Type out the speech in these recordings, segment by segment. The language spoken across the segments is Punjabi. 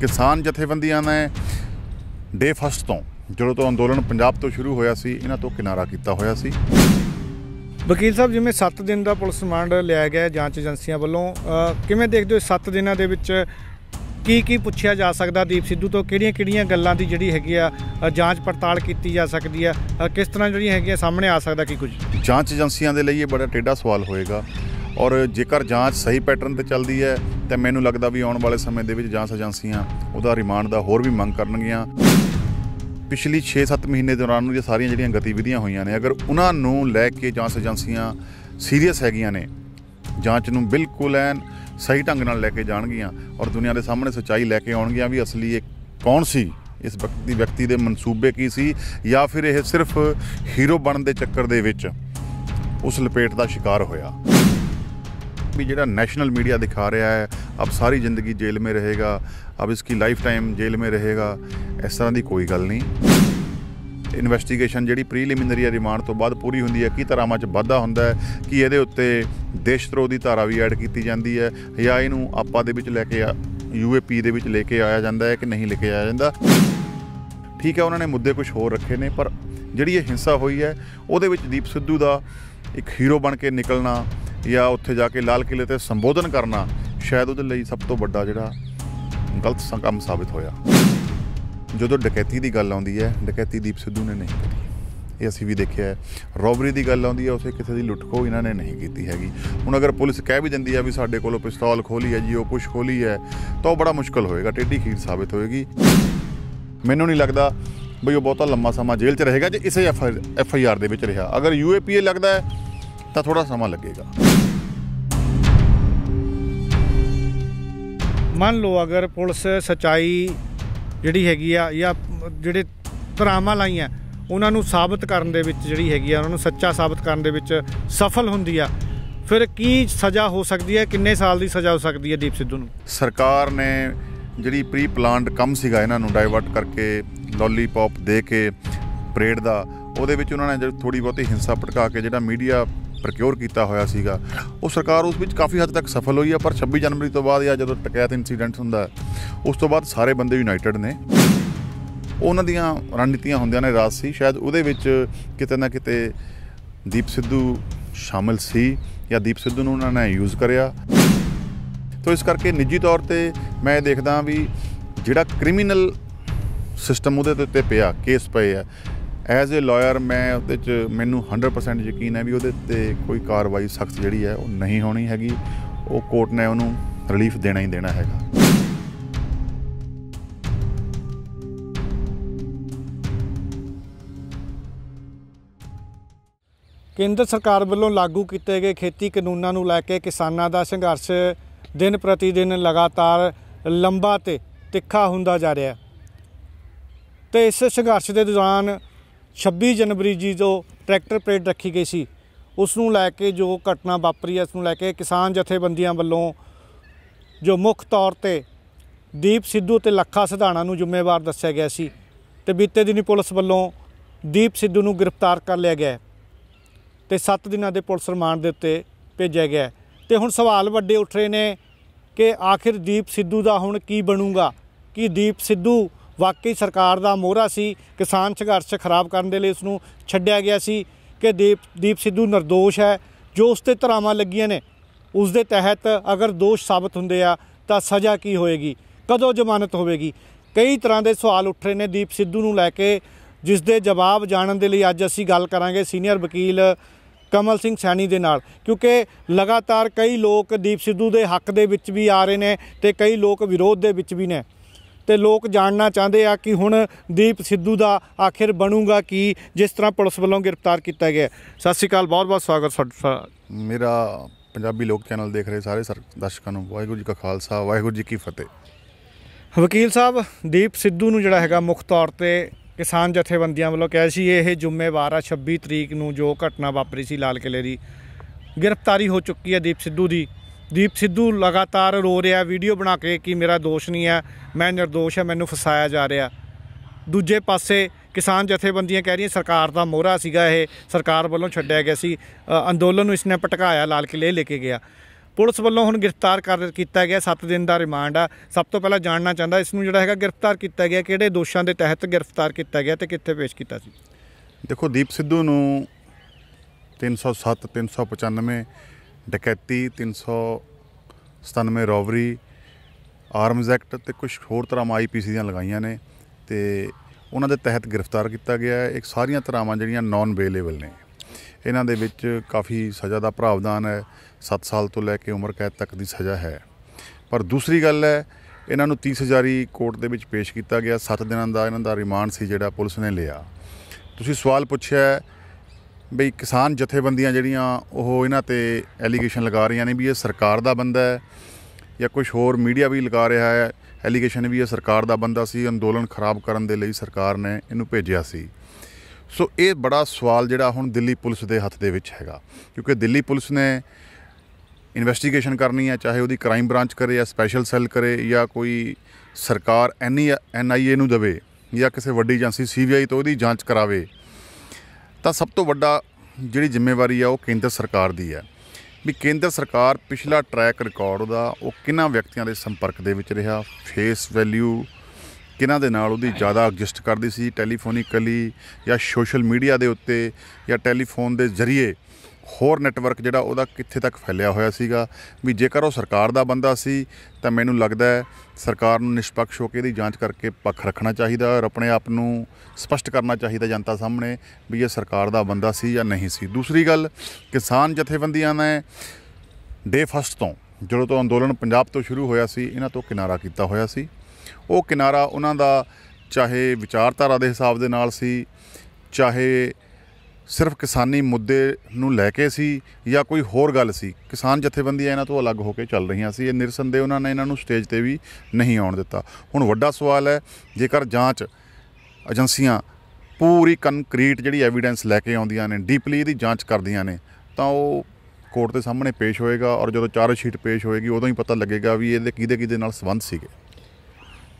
ਕਿਸਾਨ ਜਥੇਬੰਦੀਆਂ ਨੇ ਡੇ ਫਸਟ ਤੋਂ ਜਦੋਂ ਤੋਂ ਅੰਦੋਲਨ ਪੰਜਾਬ ਤੋਂ ਸ਼ੁਰੂ ਹੋਇਆ ਸੀ ਇਹਨਾਂ ਤੋਂ ਕਿਨਾਰਾ ਕੀਤਾ ਹੋਇਆ ਸੀ ਵਕੀਲ ਸਾਹਿਬ ਜਿਵੇਂ 7 ਦਿਨ ਦਾ ਪੁਲਿਸ ਰਿਮਾਂਡ ਲਿਆ ਗਿਆ ਜਾਂਚ ਏਜੰਸੀਆਂ ਵੱਲੋਂ ਕਿਵੇਂ ਦੇਖਦੇ ਹੋ 7 ਦਿਨਾਂ ਦੇ ਵਿੱਚ ਕੀ ਕੀ ਪੁੱਛਿਆ ਜਾ ਸਕਦਾ ਦੀਪ ਸਿੱਧੂ ਤੋਂ ਕਿਹੜੀਆਂ-ਕਿਹੜੀਆਂ ਗੱਲਾਂ ਦੀ ਜਿਹੜੀ ਹੈਗੀ ਆ ਜਾਂਚ ਪੜਤਾਲ ਕੀਤੀ ਜਾ ਸਕਦੀ ਆ ਕਿਸ ਤਰ੍ਹਾਂ ਜਿਹੜੀਆਂ ਹੈਗੀਆਂ ਸਾਹਮਣੇ ਆ ਸਕਦਾ ਕੀ ਕੁਝ ਜਾਂਚ ਏਜੰਸੀਆਂ ਦੇ ਲਈ ਇਹ ਬੜਾ ਟੇਡਾ ਸਵਾਲ ਹੋਏਗਾ ਔਰ ਜੇਕਰ ਜਾਂਚ ਸਹੀ ਪੈਟਰਨ ਤੇ ਚੱਲਦੀ ਹੈ ਤਾਂ ਮੈਨੂੰ ਲੱਗਦਾ ਵੀ ਆਉਣ ਵਾਲੇ ਸਮੇਂ ਦੇ ਵਿੱਚ ਜਾਂਚ ਏਜੰਸੀਆਂ ਉਹਦਾ ਰਿਮਾਂਡ ਦਾ ਹੋਰ ਵੀ ਮੰਗ ਕਰਨਗੀਆਂ ਪਿਛਲੀ 6-7 ਮਹੀਨੇ ਦੌਰਾਨ ਨੂੰ ਸਾਰੀਆਂ ਜਿਹੜੀਆਂ ਗਤੀਵਿਧੀਆਂ ਹੋਈਆਂ ਨੇ ਅਗਰ ਉਹਨਾਂ ਨੂੰ ਲੈ ਕੇ ਜਾਂਚ ਏਜੰਸੀਆਂ ਸੀਰੀਅਸ ਹੈਗੀਆਂ ਨੇ ਜਾਂਚ ਨੂੰ ਬਿਲਕੁਲ ਐਨ ਸਹੀ ਢੰਗ ਨਾਲ ਲੈ ਕੇ ਜਾਣਗੀਆਂ ਔਰ ਦੁਨੀਆ ਦੇ ਸਾਹਮਣੇ ਸਚਾਈ ਲੈ ਕੇ ਆਉਣਗੀਆਂ ਵੀ ਅਸਲੀ ਇਹ ਕੌਣ ਸੀ ਇਸ ਵਿਅਕਤੀ ਵਿਅਕਤੀ ਦੇ ਮਨਸੂਬੇ ਕੀ ਸੀ ਜਾਂ ਫਿਰ ਇਹ ਸਿਰਫ ਹੀਰੋ ਬਣਨ ਦੇ ਚੱਕਰ ਦੇ ਵਿੱਚ ਉਸ ਲਪੇਟ ਦਾ ਸ਼ਿਕਾਰ ਹੋਇਆ ਵੀ ਜਿਹੜਾ ਨੈਸ਼ਨਲ ਮੀਡੀਆ ਦਿਖਾ ਰਿਹਾ ਹੈ ਅਬ ਸਾਰੀ ਜ਼ਿੰਦਗੀ ਜੇਲ੍ਹ ਮੇ ਰਹੇਗਾ ਅਬ ਇਸकी ਲਾਈਫ ਟਾਈਮ ਜੇਲ੍ਹ ਮੇ ਰਹੇਗਾ ਇਸ ਤਰ੍ਹਾਂ ਦੀ ਕੋਈ ਗੱਲ ਨਹੀਂ ਇਨਵੈਸਟੀਗੇਸ਼ਨ ਜਿਹੜੀ ਪ੍ਰੀਲਿਮਿਨਰੀ ਰਿਮਾਂਡ ਤੋਂ ਬਾਅਦ ਪੂਰੀ ਹੁੰਦੀ ਹੈ ਕੀ ਤਰ੍ਹਾਂ 'ਚ ਵਾਧਾ ਹੁੰਦਾ ਹੈ ਕਿ ਇਹਦੇ ਉੱਤੇ ਦੇਸ਼ਤਰੋ ਦੀ ਧਾਰਾ ਵੀ ਐਡ ਕੀਤੀ ਜਾਂਦੀ ਹੈ ਜਾਂ ਇਹਨੂੰ ਆਪਾ ਦੇ ਵਿੱਚ ਲੈ ਕੇ ਆ ਯੂਏਪੀ ਦੇ ਵਿੱਚ ਲੈ ਕੇ ਆਇਆ ਜਾਂਦਾ ਹੈ ਕਿ ਨਹੀਂ ਲੈ ਕੇ ਆਇਆ ਜਾਂਦਾ ਠੀਕ ਹੈ ਉਹਨਾਂ ਨੇ ਮੁੱਦੇ ਕੁਝ ਹੋਰ ਰੱਖੇ ਨੇ ਪਰ ਜਿਹੜੀ ਇਹ ਹਿੰਸਾ ਹੋਈ ਹੈ ਉਹਦੇ ਵਿੱਚ ਦੀਪ ਸਿੱਧੂ ਦਾ ਇੱਕ ਹੀਰੋ ਬਣ ਕੇ ਨਿਕਲਣਾ ਜਾਂ ਉੱਥੇ ਜਾ ਕੇ ਲਾਲ ਕਿਲੇ ਤੇ ਸੰਬੋਧਨ ਕਰਨਾ ਸ਼ਾਇਦ ਉਹਦੇ ਲਈ ਸਭ ਤੋਂ ਵੱਡਾ ਜਿਹੜਾ ਗਲਤ ਕੰਮ ਸਾਬਤ ਹੋਇਆ ਜਦੋਂ ਡਕੈਤੀ ਦੀ ਗੱਲ ਆਉਂਦੀ ਹੈ ਡਕੈਤੀ ਦੀਪ ਸਿੱਧੂ ਨੇ ਨਹੀਂ ਕੀਤੀ ਇਹ ਅਸੀਂ ਵੀ ਦੇਖਿਆ ਹੈ ਰੋਬਰੀ ਦੀ ਗੱਲ ਆਉਂਦੀ ਹੈ ਉਸੇ ਕਿਸੇ ਦੀ ਲੁੱਟਖੋ ਇਹਨਾਂ ਨੇ ਨਹੀਂ ਕੀਤੀ ਹੈਗੀ ਹੁਣ ਅਗਰ ਪੁਲਿਸ ਕਹਿ ਵੀ ਦਿੰਦੀ ਆ ਵੀ ਸਾਡੇ ਕੋਲੋਂ ਪਿਸਤੌਲ ਖੋਲੀ ਹੈ ਜੀ ਉਹ ਕੁਝ ਖੋਲੀ ਹੈ ਤਾਂ ਉਹ ਬੜਾ ਮੁਸ਼ਕਲ ਹੋਏਗਾ ਟੇਢੀ ਖੀਰ ਸਾਬਤ ਹੋਏਗੀ ਮੈਨੂੰ ਨਹੀਂ ਲੱਗਦਾ ਬਈ ਉਹ ਬਹੁਤਾ ਲੰਮਾ ਸਮਾਂ ਜੇਲ੍ਹ 'ਚ ਰਹੇਗਾ ਜੇ ਇਸੇ ਐਫ ਆਈ ਆਰ ਦੇ ਵਿੱਚ ਰਿਹਾ ਅਗਰ ਯੂ ਏ ਪੀ ਏ ਲੱਗਦਾ ਹੈ ਤਾਂ ਥੋੜਾ ਸਮਾਂ ਲੱਗੇਗਾ ਮੰਨ ਲਓ ਅਗਰ ਪੁਲਿਸ ਸਚਾਈ ਜਿਹੜੀ ਹੈਗੀ ਆ ਜਾਂ ਜਿਹੜੇ ਧਰਾਵਾਂ ਲਾਈਆਂ ਉਹਨਾਂ ਨੂੰ ਸਾਬਤ ਕਰਨ ਦੇ ਵਿੱਚ ਜਿਹੜੀ ਹੈਗੀ ਆ ਉਹਨਾਂ ਨੂੰ ਸੱਚਾ ਸਾਬਤ ਕਰਨ ਦੇ ਵਿੱਚ ਸਫਲ ਹੁੰਦੀ ਆ ਫਿਰ ਕੀ ਸਜ਼ਾ ਹੋ ਸਕਦੀ ਹੈ ਕਿੰਨੇ ਸਾਲ ਦੀ ਸਜ਼ਾ ਹੋ ਸਕਦੀ ਹੈ ਦੀਪ ਸਿੱਧੂ ਨੂੰ ਸਰਕਾਰ ਨੇ ਜਿਹੜੀ ਪ੍ਰੀ ਪਲਾਨਡ ਕੰਮ ਸੀਗਾ ਇਹਨਾਂ ਨੂੰ ਡਾਇਵਰਟ ਕਰਕੇ ਲੋਲੀਪੌਪ ਦੇ ਕੇ ਪਰੇਡ ਦਾ ਉਹਦੇ ਵਿੱਚ ਉਹਨਾਂ ਨੇ ਜਿਹੜੀ ਥੋੜੀ ਬਹੁਤੀ ਹਿੰਸਾ ਪਟਕਾ ਕੇ ਜਿਹੜਾ ਮੀਡੀਆ ਪ੍ਰੋਕਿਓਰ ਕੀਤਾ ਹੋਇਆ ਸੀਗਾ ਉਹ ਸਰਕਾਰ ਉਸ ਵਿੱਚ ਕਾਫੀ ਹੱਦ ਤੱਕ ਸਫਲ ਹੋਈ ਹੈ ਪਰ 26 ਜਨਵਰੀ ਤੋਂ ਬਾਅਦ ਜਾਂ ਜਦੋਂ ਟਕੈਤ ਇਨਸੀਡੈਂਟ ਹੁੰਦਾ ਉਸ ਤੋਂ ਬਾਅਦ ਸਾਰੇ ਬੰਦੇ ਯੂਨਾਈਟਿਡ ਨੇ ਉਹਨਾਂ ਦੀਆਂ ਰਣਨੀਤੀਆਂ ਹੁੰਦੀਆਂ ਨੇ ਰਾਜ ਸੀ ਸ਼ਾਇਦ ਉਹਦੇ ਵਿੱਚ ਕਿਤੇ ਨਾ ਕਿਤੇ ਦੀਪ ਸਿੱਧੂ ਸ਼ਾਮਲ ਸੀ ਜਾਂ ਦੀਪ ਸਿੱਧੂ ਨੂੰ ਉਹਨਾਂ ਨੇ ਯੂਜ਼ ਕਰਿਆ ਤੋ ਇਸ ਕਰਕੇ ਨਿੱਜੀ ਤੌਰ ਤੇ ਮੈਂ ਦੇਖਦਾ ਵੀ ਜਿਹੜਾ ਕ੍ਰਿਮੀਨਲ ਸਿਸਟਮ ਉਹਦੇ ਤੇ ਪਿਆ ਕੇਸ ਪਏ ਆ ਐਜ਼ ਅ ਲਾਇਰ ਮੈਂ ਉਹਦੇ 'ਚ ਮੈਨੂੰ 100% ਯਕੀਨ ਹੈ ਵੀ ਉਹਦੇ ਤੇ ਕੋਈ ਕਾਰਵਾਈ ਸਖਤ ਜਿਹੜੀ ਹੈ ਉਹ ਨਹੀਂ ਹੋਣੀ ਹੈਗੀ ਉਹ ਕੋਰਟ ਨੇ ਉਹਨੂੰ ਰਿਲੀਫ ਦੇਣਾ ਹੀ ਦੇਣਾ ਹੈਗਾ ਕੇਂਦਰ ਸਰਕਾਰ ਵੱਲੋਂ ਲਾਗੂ ਕੀਤੇ ਗਏ ਖੇਤੀ ਕਾਨੂੰਨਾਂ ਨੂੰ ਲੈ ਕੇ ਕਿਸਾਨਾਂ ਦਾ ਸੰਘਰਸ਼ ਦਿਨ ਪ੍ਰਤੀ ਦਿਨ ਲਗਾਤਾਰ ਲੰਬਾ ਤੇ ਤਿੱਖਾ ਹੁੰਦਾ ਜਾ ਰਿਹਾ ਹੈ ਤੇ ਇਸ ਸੰਘਰਸ਼ ਦੇ ਦੌਰਾਨ 26 ਜਨਵਰੀ ਜੀ ਜੋ ਟਰੈਕਟਰ ਪਰੇਡ ਰੱਖੀ ਗਈ ਸੀ ਉਸ ਨੂੰ ਲੈ ਕੇ ਜੋ ਘਟਨਾ ਵਾਪਰੀ ਹੈ ਉਸ ਨੂੰ ਲੈ ਕੇ ਕਿਸਾਨ ਜਥੇਬੰਦੀਆਂ ਵੱਲੋਂ ਜੋ ਮੁੱਖ ਤੌਰ ਤੇ ਦੀਪ ਸਿੱਧੂ ਤੇ ਲੱਖਾ ਸਿਧਾਣਾ ਨੂੰ ਜ਼ਿੰਮੇਵਾਰ ਦੱਸਿਆ ਗਿਆ ਸੀ ਤੇ ਬੀਤੇ ਦਿਨੀ ਪੁਲਿਸ ਵੱਲੋਂ ਦੀਪ ਸਿੱਧੂ ਨੂੰ ਗ੍ਰਿਫਤਾਰ ਕਰ ਲਿਆ ਗਿਆ ਤੇ 7 ਦਿਨਾਂ ਦੇ ਪੁਲਿਸ ਰਿਮਾਂਡ ਦੇ ਉੱਤੇ ਭੇਜਿਆ ਗਿਆ ਤੇ ਹੁਣ ਸਵਾਲ ਵੱਡੇ ਉੱਠ ਰਹੇ ਨੇ ਕਿ ਆਖਿਰ ਦੀਪ ਸਿੱਧੂ ਦਾ ਹੁਣ ਕੀ ਬਣੂਗਾ ਕਿ ਦੀਪ ਸਿੱਧੂ ਵਾਕਈ ਸਰਕਾਰ ਦਾ ਮੋਹਰਾ ਸੀ ਕਿਸਾਨ ਸੰਘਰਸ਼ ਖਰਾਬ ਕਰਨ ਦੇ ਲਈ ਉਸ ਨੂੰ ਛੱਡਿਆ ਗਿਆ ਸੀ ਕਿ ਦੀਪ ਦੀਪ ਸਿੱਧੂ નિર્ਦੋਸ਼ ਹੈ ਜੋ ਉਸ ਤੇ ਧਰਾਵਾਂ ਲੱਗੀਆਂ ਨੇ ਉਸ ਦੇ ਤਹਿਤ ਅਗਰ ਦੋਸ਼ ਸਾਬਤ ਹੁੰਦੇ ਆ ਤਾਂ ਸਜ਼ਾ ਕੀ ਹੋਏਗੀ ਕਦੋਂ ਜ਼ਮਾਨਤ ਹੋਵੇਗੀ ਕਈ ਤਰ੍ਹਾਂ ਦੇ ਸਵਾਲ ਉੱਠ ਰਹੇ ਨੇ ਦੀਪ ਸਿੱਧੂ ਨੂੰ ਲੈ ਕੇ ਜਿਸ ਦੇ ਜਵਾਬ ਜਾਣਨ ਦੇ ਲਈ ਅੱਜ ਅਸੀਂ ਗੱਲ ਕਰਾਂਗੇ ਸੀਨੀਅਰ ਵਕੀਲ ਕਮਲ ਸਿੰਘ ਸੈਣੀ ਦੇ ਨਾਲ ਕਿਉਂਕਿ ਲਗਾਤਾਰ ਕਈ ਲੋਕ ਦੀਪ ਸਿੱਧੂ ਦੇ ਹੱਕ ਦੇ ਵਿੱਚ ਵੀ ਆ ਰਹੇ ਨੇ ਤੇ ਕਈ ਲੋਕ ਵਿਰੋਧ ਦੇ ਵਿੱਚ ਵੀ ਨੇ ਤੇ ਲੋਕ ਜਾਣਨਾ ਚਾਹੁੰਦੇ ਆ ਕਿ ਹੁਣ ਦੀਪ ਸਿੱਧੂ ਦਾ ਆਖਿਰ ਬਣੂਗਾ ਕੀ ਜਿਸ ਤਰ੍ਹਾਂ ਪੁਲਿਸ ਵੱਲੋਂ ਗ੍ਰਿਫਤਾਰ ਕੀਤਾ ਗਿਆ ਸਤਿ ਸ਼੍ਰੀ ਅਕਾਲ ਬਹੁਤ-ਬਹੁਤ ਸਵਾਗਤ ਮੇਰਾ ਪੰਜਾਬੀ ਲੋਕ ਚੈਨਲ ਦੇਖ ਰਹੇ ਸਾਰੇ ਦਰਸ਼ਕਾਂ ਨੂੰ ਵਾਹਿਗੁਰੂ ਜੀ ਕਾ ਖਾਲਸਾ ਵਾਹਿਗੁਰੂ ਜੀ ਕੀ ਫਤਿਹ ਵਕੀਲ ਸਾਹਿਬ ਦੀਪ ਸਿੱਧੂ ਨੂੰ ਜਿਹੜਾ ਹੈਗਾ ਮੁੱਖ ਤੌਰ ਤੇ ਕਿਸਾਨ ਜਥੇਬੰਦੀਆਂ ਵੱਲੋਂ ਕਿਹਾ ਸੀ ਇਹ ਜ਼ਿੰਮੇਵਾਰ ਆ 26 ਤਰੀਕ ਨੂੰ ਜੋ ਘਟਨਾ ਵਾਪਰੀ ਸੀ ਲਾਲ ਕਿਲੇ ਦੀ ਗ੍ਰਿਫਤਾਰੀ ਹੋ ਚੁੱਕੀ ਹੈ ਦੀਪ ਸਿੱਧੂ ਦੀ ਦੀਪ ਸਿੱਧੂ ਲਗਾਤਾਰ ਰੋ ਰਿਹਾ ਵੀਡੀਓ ਬਣਾ ਕੇ ਕਿ ਮੇਰਾ ਦੋਸ਼ ਨਹੀਂ ਹੈ ਮੈਂ નિર્ਦੋਸ਼ ਹਾਂ ਮੈਨੂੰ ਫਸਾਇਆ ਜਾ ਰਿਹਾ ਦੂਜੇ ਪਾਸੇ ਕਿਸਾਨ ਜਥੇਬੰਦੀਆਂ ਕਹਿ ਰਹੀਆਂ ਸਰਕਾਰ ਦਾ ਮੋਹਰਾ ਸੀਗਾ ਇਹ ਸਰਕਾਰ ਵੱਲੋਂ ਛੱਡਿਆ ਗਿਆ ਸੀ ਅੰਦੋਲਨ ਨੂੰ ਇਸਨੇ ਪਟਕਾਇਆ ਲਾਲ ਕਿਲੇ ਲੈ ਕੇ ਗਿਆ ਪੁਲਿਸ ਵੱਲੋਂ ਹੁਣ ਗ੍ਰਿਫਤਾਰ ਕਰ ਕੀਤਾ ਗਿਆ 7 ਦਿਨ ਦਾ ਰਿਮਾਂਡ ਆ ਸਭ ਤੋਂ ਪਹਿਲਾਂ ਜਾਣਨਾ ਚਾਹੁੰਦਾ ਇਸ ਨੂੰ ਜਿਹੜਾ ਹੈਗਾ ਗ੍ਰਿਫਤਾਰ ਕੀਤਾ ਗਿਆ ਕਿਹੜੇ ਦੋਸ਼ਾਂ ਦੇ ਤਹਿਤ ਗ੍ਰਿਫਤਾਰ ਕੀਤਾ ਗਿਆ ਤੇ ਕਿੱਥੇ ਪੇਸ਼ ਕੀਤਾ ਸੀ ਦੇਖੋ ਦੀਪ ਸਿੱਧੂ ਨੂੰ 307 395 ਡਕੈਤੀ 397 ਰੋਵਰੀ ਆਰਮਜ਼ ਐਕਟ ਤੇ ਕੁਝ ਹੋਰ ਤਰ੍ਹਾਂ ਆਈਪੀਸੀ ਦੀਆਂ ਲਗਾਈਆਂ ਨੇ ਤੇ ਉਹਨਾਂ ਦੇ ਤਹਿਤ ਗ੍ਰਿਫਤਾਰ ਕੀਤਾ ਗਿਆ ਇੱਕ ਸਾਰੀਆਂ ਤਰ੍ਹਾਂਾਂ ਜਿਹੜੀਆਂ ਨਾਨ ਅਵੇਲੇਬਲ ਨੇ ਇਹਨਾਂ ਦੇ ਵਿੱਚ ਕਾਫੀ ਸਜ਼ਾ ਦਾ ਪ੍ਰਾਵਧਾਨ ਹੈ 7 ਸਾਲ ਤੋਂ ਲੈ ਕੇ ਉਮਰ ਕੈਦ ਤੱਕ ਦੀ ਸਜ਼ਾ ਹੈ ਪਰ ਦੂਸਰੀ ਗੱਲ ਹੈ ਇਹਨਾਂ ਨੂੰ 30000 ਕੋਰਟ ਦੇ ਵਿੱਚ ਪੇਸ਼ ਕੀਤਾ ਗਿਆ 7 ਦਿਨਾਂ ਦਾ ਇਹਨਾਂ ਦਾ ਰਿਮਾਂਡ ਸੀ ਜਿਹੜਾ ਪੁਲਿਸ ਨੇ ਲਿਆ ਤੁਸੀਂ ਸਵਾਲ ਪੁੱਛਿਆ ਬਈ ਕਿਸਾਨ ਜਥੇਬੰਦੀਆਂ ਜਿਹੜੀਆਂ ਉਹ ਇਹਨਾਂ ਤੇ ਐਲੀਗੇਸ਼ਨ ਲਗਾ ਰਹੀਆਂ ਨੇ ਵੀ ਇਹ ਸਰਕਾਰ ਦਾ ਬੰਦਾ ਹੈ ਜਾਂ ਕੁਝ ਹੋਰ ਮੀਡੀਆ ਵੀ ਲਗਾ ਰਿਹਾ ਹੈ ਐਲੀਗੇਸ਼ਨ ਵੀ ਇਹ ਸਰਕਾਰ ਦਾ ਬੰਦਾ ਸੀ ਅੰਦੋਲਨ ਖਰਾਬ ਕਰਨ ਦੇ ਲਈ ਸਰਕਾਰ ਨੇ ਇਹਨੂੰ ਭੇਜਿਆ ਸੀ ਸੋ ਇਹ ਬੜਾ ਸਵਾਲ ਜਿਹੜਾ ਹੁਣ ਦਿੱਲੀ ਪੁਲਿਸ ਦੇ ਹੱਥ ਦੇ ਵਿੱਚ ਹੈਗਾ ਕਿਉਂਕਿ ਦਿੱਲੀ ਪੁਲਿਸ ਨੇ ਇਨਵੈਸਟੀਗੇਸ਼ਨ ਕਰਨੀ ਹੈ ਚਾਹੇ ਉਹਦੀ ਕ੍ਰਾਈਮ ਬ੍ਰਾਂਚ ਕਰੇ ਜਾਂ ਸਪੈਸ਼ਲ ਸੈੱਲ ਕਰੇ ਜਾਂ ਕੋਈ ਸਰਕਾਰ ਐਨਆਈਏ e ਨੂੰ ਦਵੇ ਜਾਂ ਕਿਸੇ ਵੱਡੀ ਏਜੰਸੀ ਸੀਬੀਆਈ ਤੋਂ ਉਹਦੀ ਜਾਂਚ ਕਰਾਵੇ ਤਾਂ ਸਭ ਤੋਂ ਵੱਡਾ ਜਿਹੜੀ ਜ਼ਿੰਮੇਵਾਰੀ ਆ ਉਹ ਕੇਂਦਰ ਸਰਕਾਰ ਦੀ ਹੈ ਵੀ ਕੇਂਦਰ ਸਰਕਾਰ ਪਿਛਲਾ ਟਰੈਕ ਰਿਕਾਰਡ ਉਹਦਾ ਉਹ ਕਿੰਨਾ ਵਿਅਕਤੀਆਂ ਦੇ ਸੰਪਰਕ ਦੇ ਵਿੱਚ ਰਿਹਾ ਫੇਸ ਵੈਲਿਊ ਕਿਹਨਾਂ ਦੇ ਨਾਲ ਉਹਦੀ ਜ਼ਿਆਦਾ ਐਗਜ਼ਿਸਟ ਕਰਦੀ ਸੀ ਟੈਲੀਫੋਨਿਕਲੀ ਜਾਂ ਸੋਸ਼ਲ ਮੀਡੀਆ ਦੇ ਉੱਤੇ ਜਾਂ ਟੈਲੀਫੋਨ ਦੇ ਜ਼ਰੀਏ ਹੋਰ ਨੈਟਵਰਕ ਜਿਹੜਾ ਉਹਦਾ ਕਿੱਥੇ ਤੱਕ ਫੈਲਿਆ ਹੋਇਆ ਸੀਗਾ ਵੀ ਜੇਕਰ ਉਹ ਸਰਕਾਰ ਦਾ ਬੰਦਾ ਸੀ ਤਾਂ ਮੈਨੂੰ ਲੱਗਦਾ ਹੈ ਸਰਕਾਰ ਨੂੰ ਨਿਸ਼ਪਕਸ਼ ਹੋ ਕੇ ਇਹਦੀ ਜਾਂਚ ਕਰਕੇ ਪੱਖ ਰੱਖਣਾ ਚਾਹੀਦਾ ਔਰ ਆਪਣੇ ਆਪ ਨੂੰ ਸਪਸ਼ਟ ਕਰਨਾ ਚਾਹੀਦਾ ਜਨਤਾ ਸਾਹਮਣੇ ਵੀ ਇਹ ਸਰਕਾਰ ਦਾ ਬੰਦਾ ਸੀ ਜਾਂ ਨਹੀਂ ਸੀ ਦੂਸਰੀ ਗੱਲ ਕਿਸਾਨ ਜਥੇਬੰਦੀਆਂ ਨੇ ਡੇ ਫਸਟ ਤੋਂ ਜਦੋਂ ਤੋਂ ਅੰਦੋਲਨ ਪੰਜਾਬ ਤੋਂ ਸ਼ੁਰੂ ਹੋਇਆ ਸੀ ਇਹਨਾਂ ਤੋਂ ਕਿਨਾਰਾ ਕੀਤਾ ਹੋਇਆ ਸੀ ਉਹ ਕਿਨਾਰਾ ਉਹਨਾਂ ਦਾ ਚਾਹੇ ਵਿਚਾਰਧਾਰਾ ਦੇ ਹਿਸਾਬ ਦੇ ਨਾਲ ਸੀ ਚਾਹੇ ਸਿਰਫ ਕਿਸਾਨੀ ਮੁੱਦੇ ਨੂੰ ਲੈ ਕੇ ਸੀ ਜਾਂ ਕੋਈ ਹੋਰ ਗੱਲ ਸੀ ਕਿਸਾਨ ਜਥੇਬੰਦੀਆਂ ਇਹਨਾਂ ਤੋਂ ਅਲੱਗ ਹੋ ਕੇ ਚੱਲ ਰਹੀਆਂ ਸੀ ਇਹ ਨਿਰਸੰਦੇ ਉਹਨਾਂ ਨੇ ਇਹਨਾਂ ਨੂੰ ਸਟੇਜ ਤੇ ਵੀ ਨਹੀਂ ਆਉਣ ਦਿੱਤਾ ਹੁਣ ਵੱਡਾ ਸਵਾਲ ਹੈ ਜੇਕਰ ਜਾਂਚ ਏਜੰਸੀਆਂ ਪੂਰੀ ਕੰਕਰੀਟ ਜਿਹੜੀ ਐਵੀਡੈਂਸ ਲੈ ਕੇ ਆਉਂਦੀਆਂ ਨੇ ਡੀਪਲੀ ਇਹਦੀ ਜਾਂਚ ਕਰਦੀਆਂ ਨੇ ਤਾਂ ਉਹ ਕੋਰਟ ਦੇ ਸਾਹਮਣੇ ਪੇਸ਼ ਹੋਏਗਾ ਔਰ ਜਦੋਂ ਚਾਰਜ ਸ਼ੀਟ ਪੇਸ਼ ਹੋਏਗੀ ਉਦੋਂ ਹੀ ਪਤਾ ਲੱਗੇਗਾ ਵੀ ਇਹਦੇ ਕਿਹਦੇ ਕਿਹਦੇ ਨਾਲ ਸੰਬੰਧ ਸੀਗੇ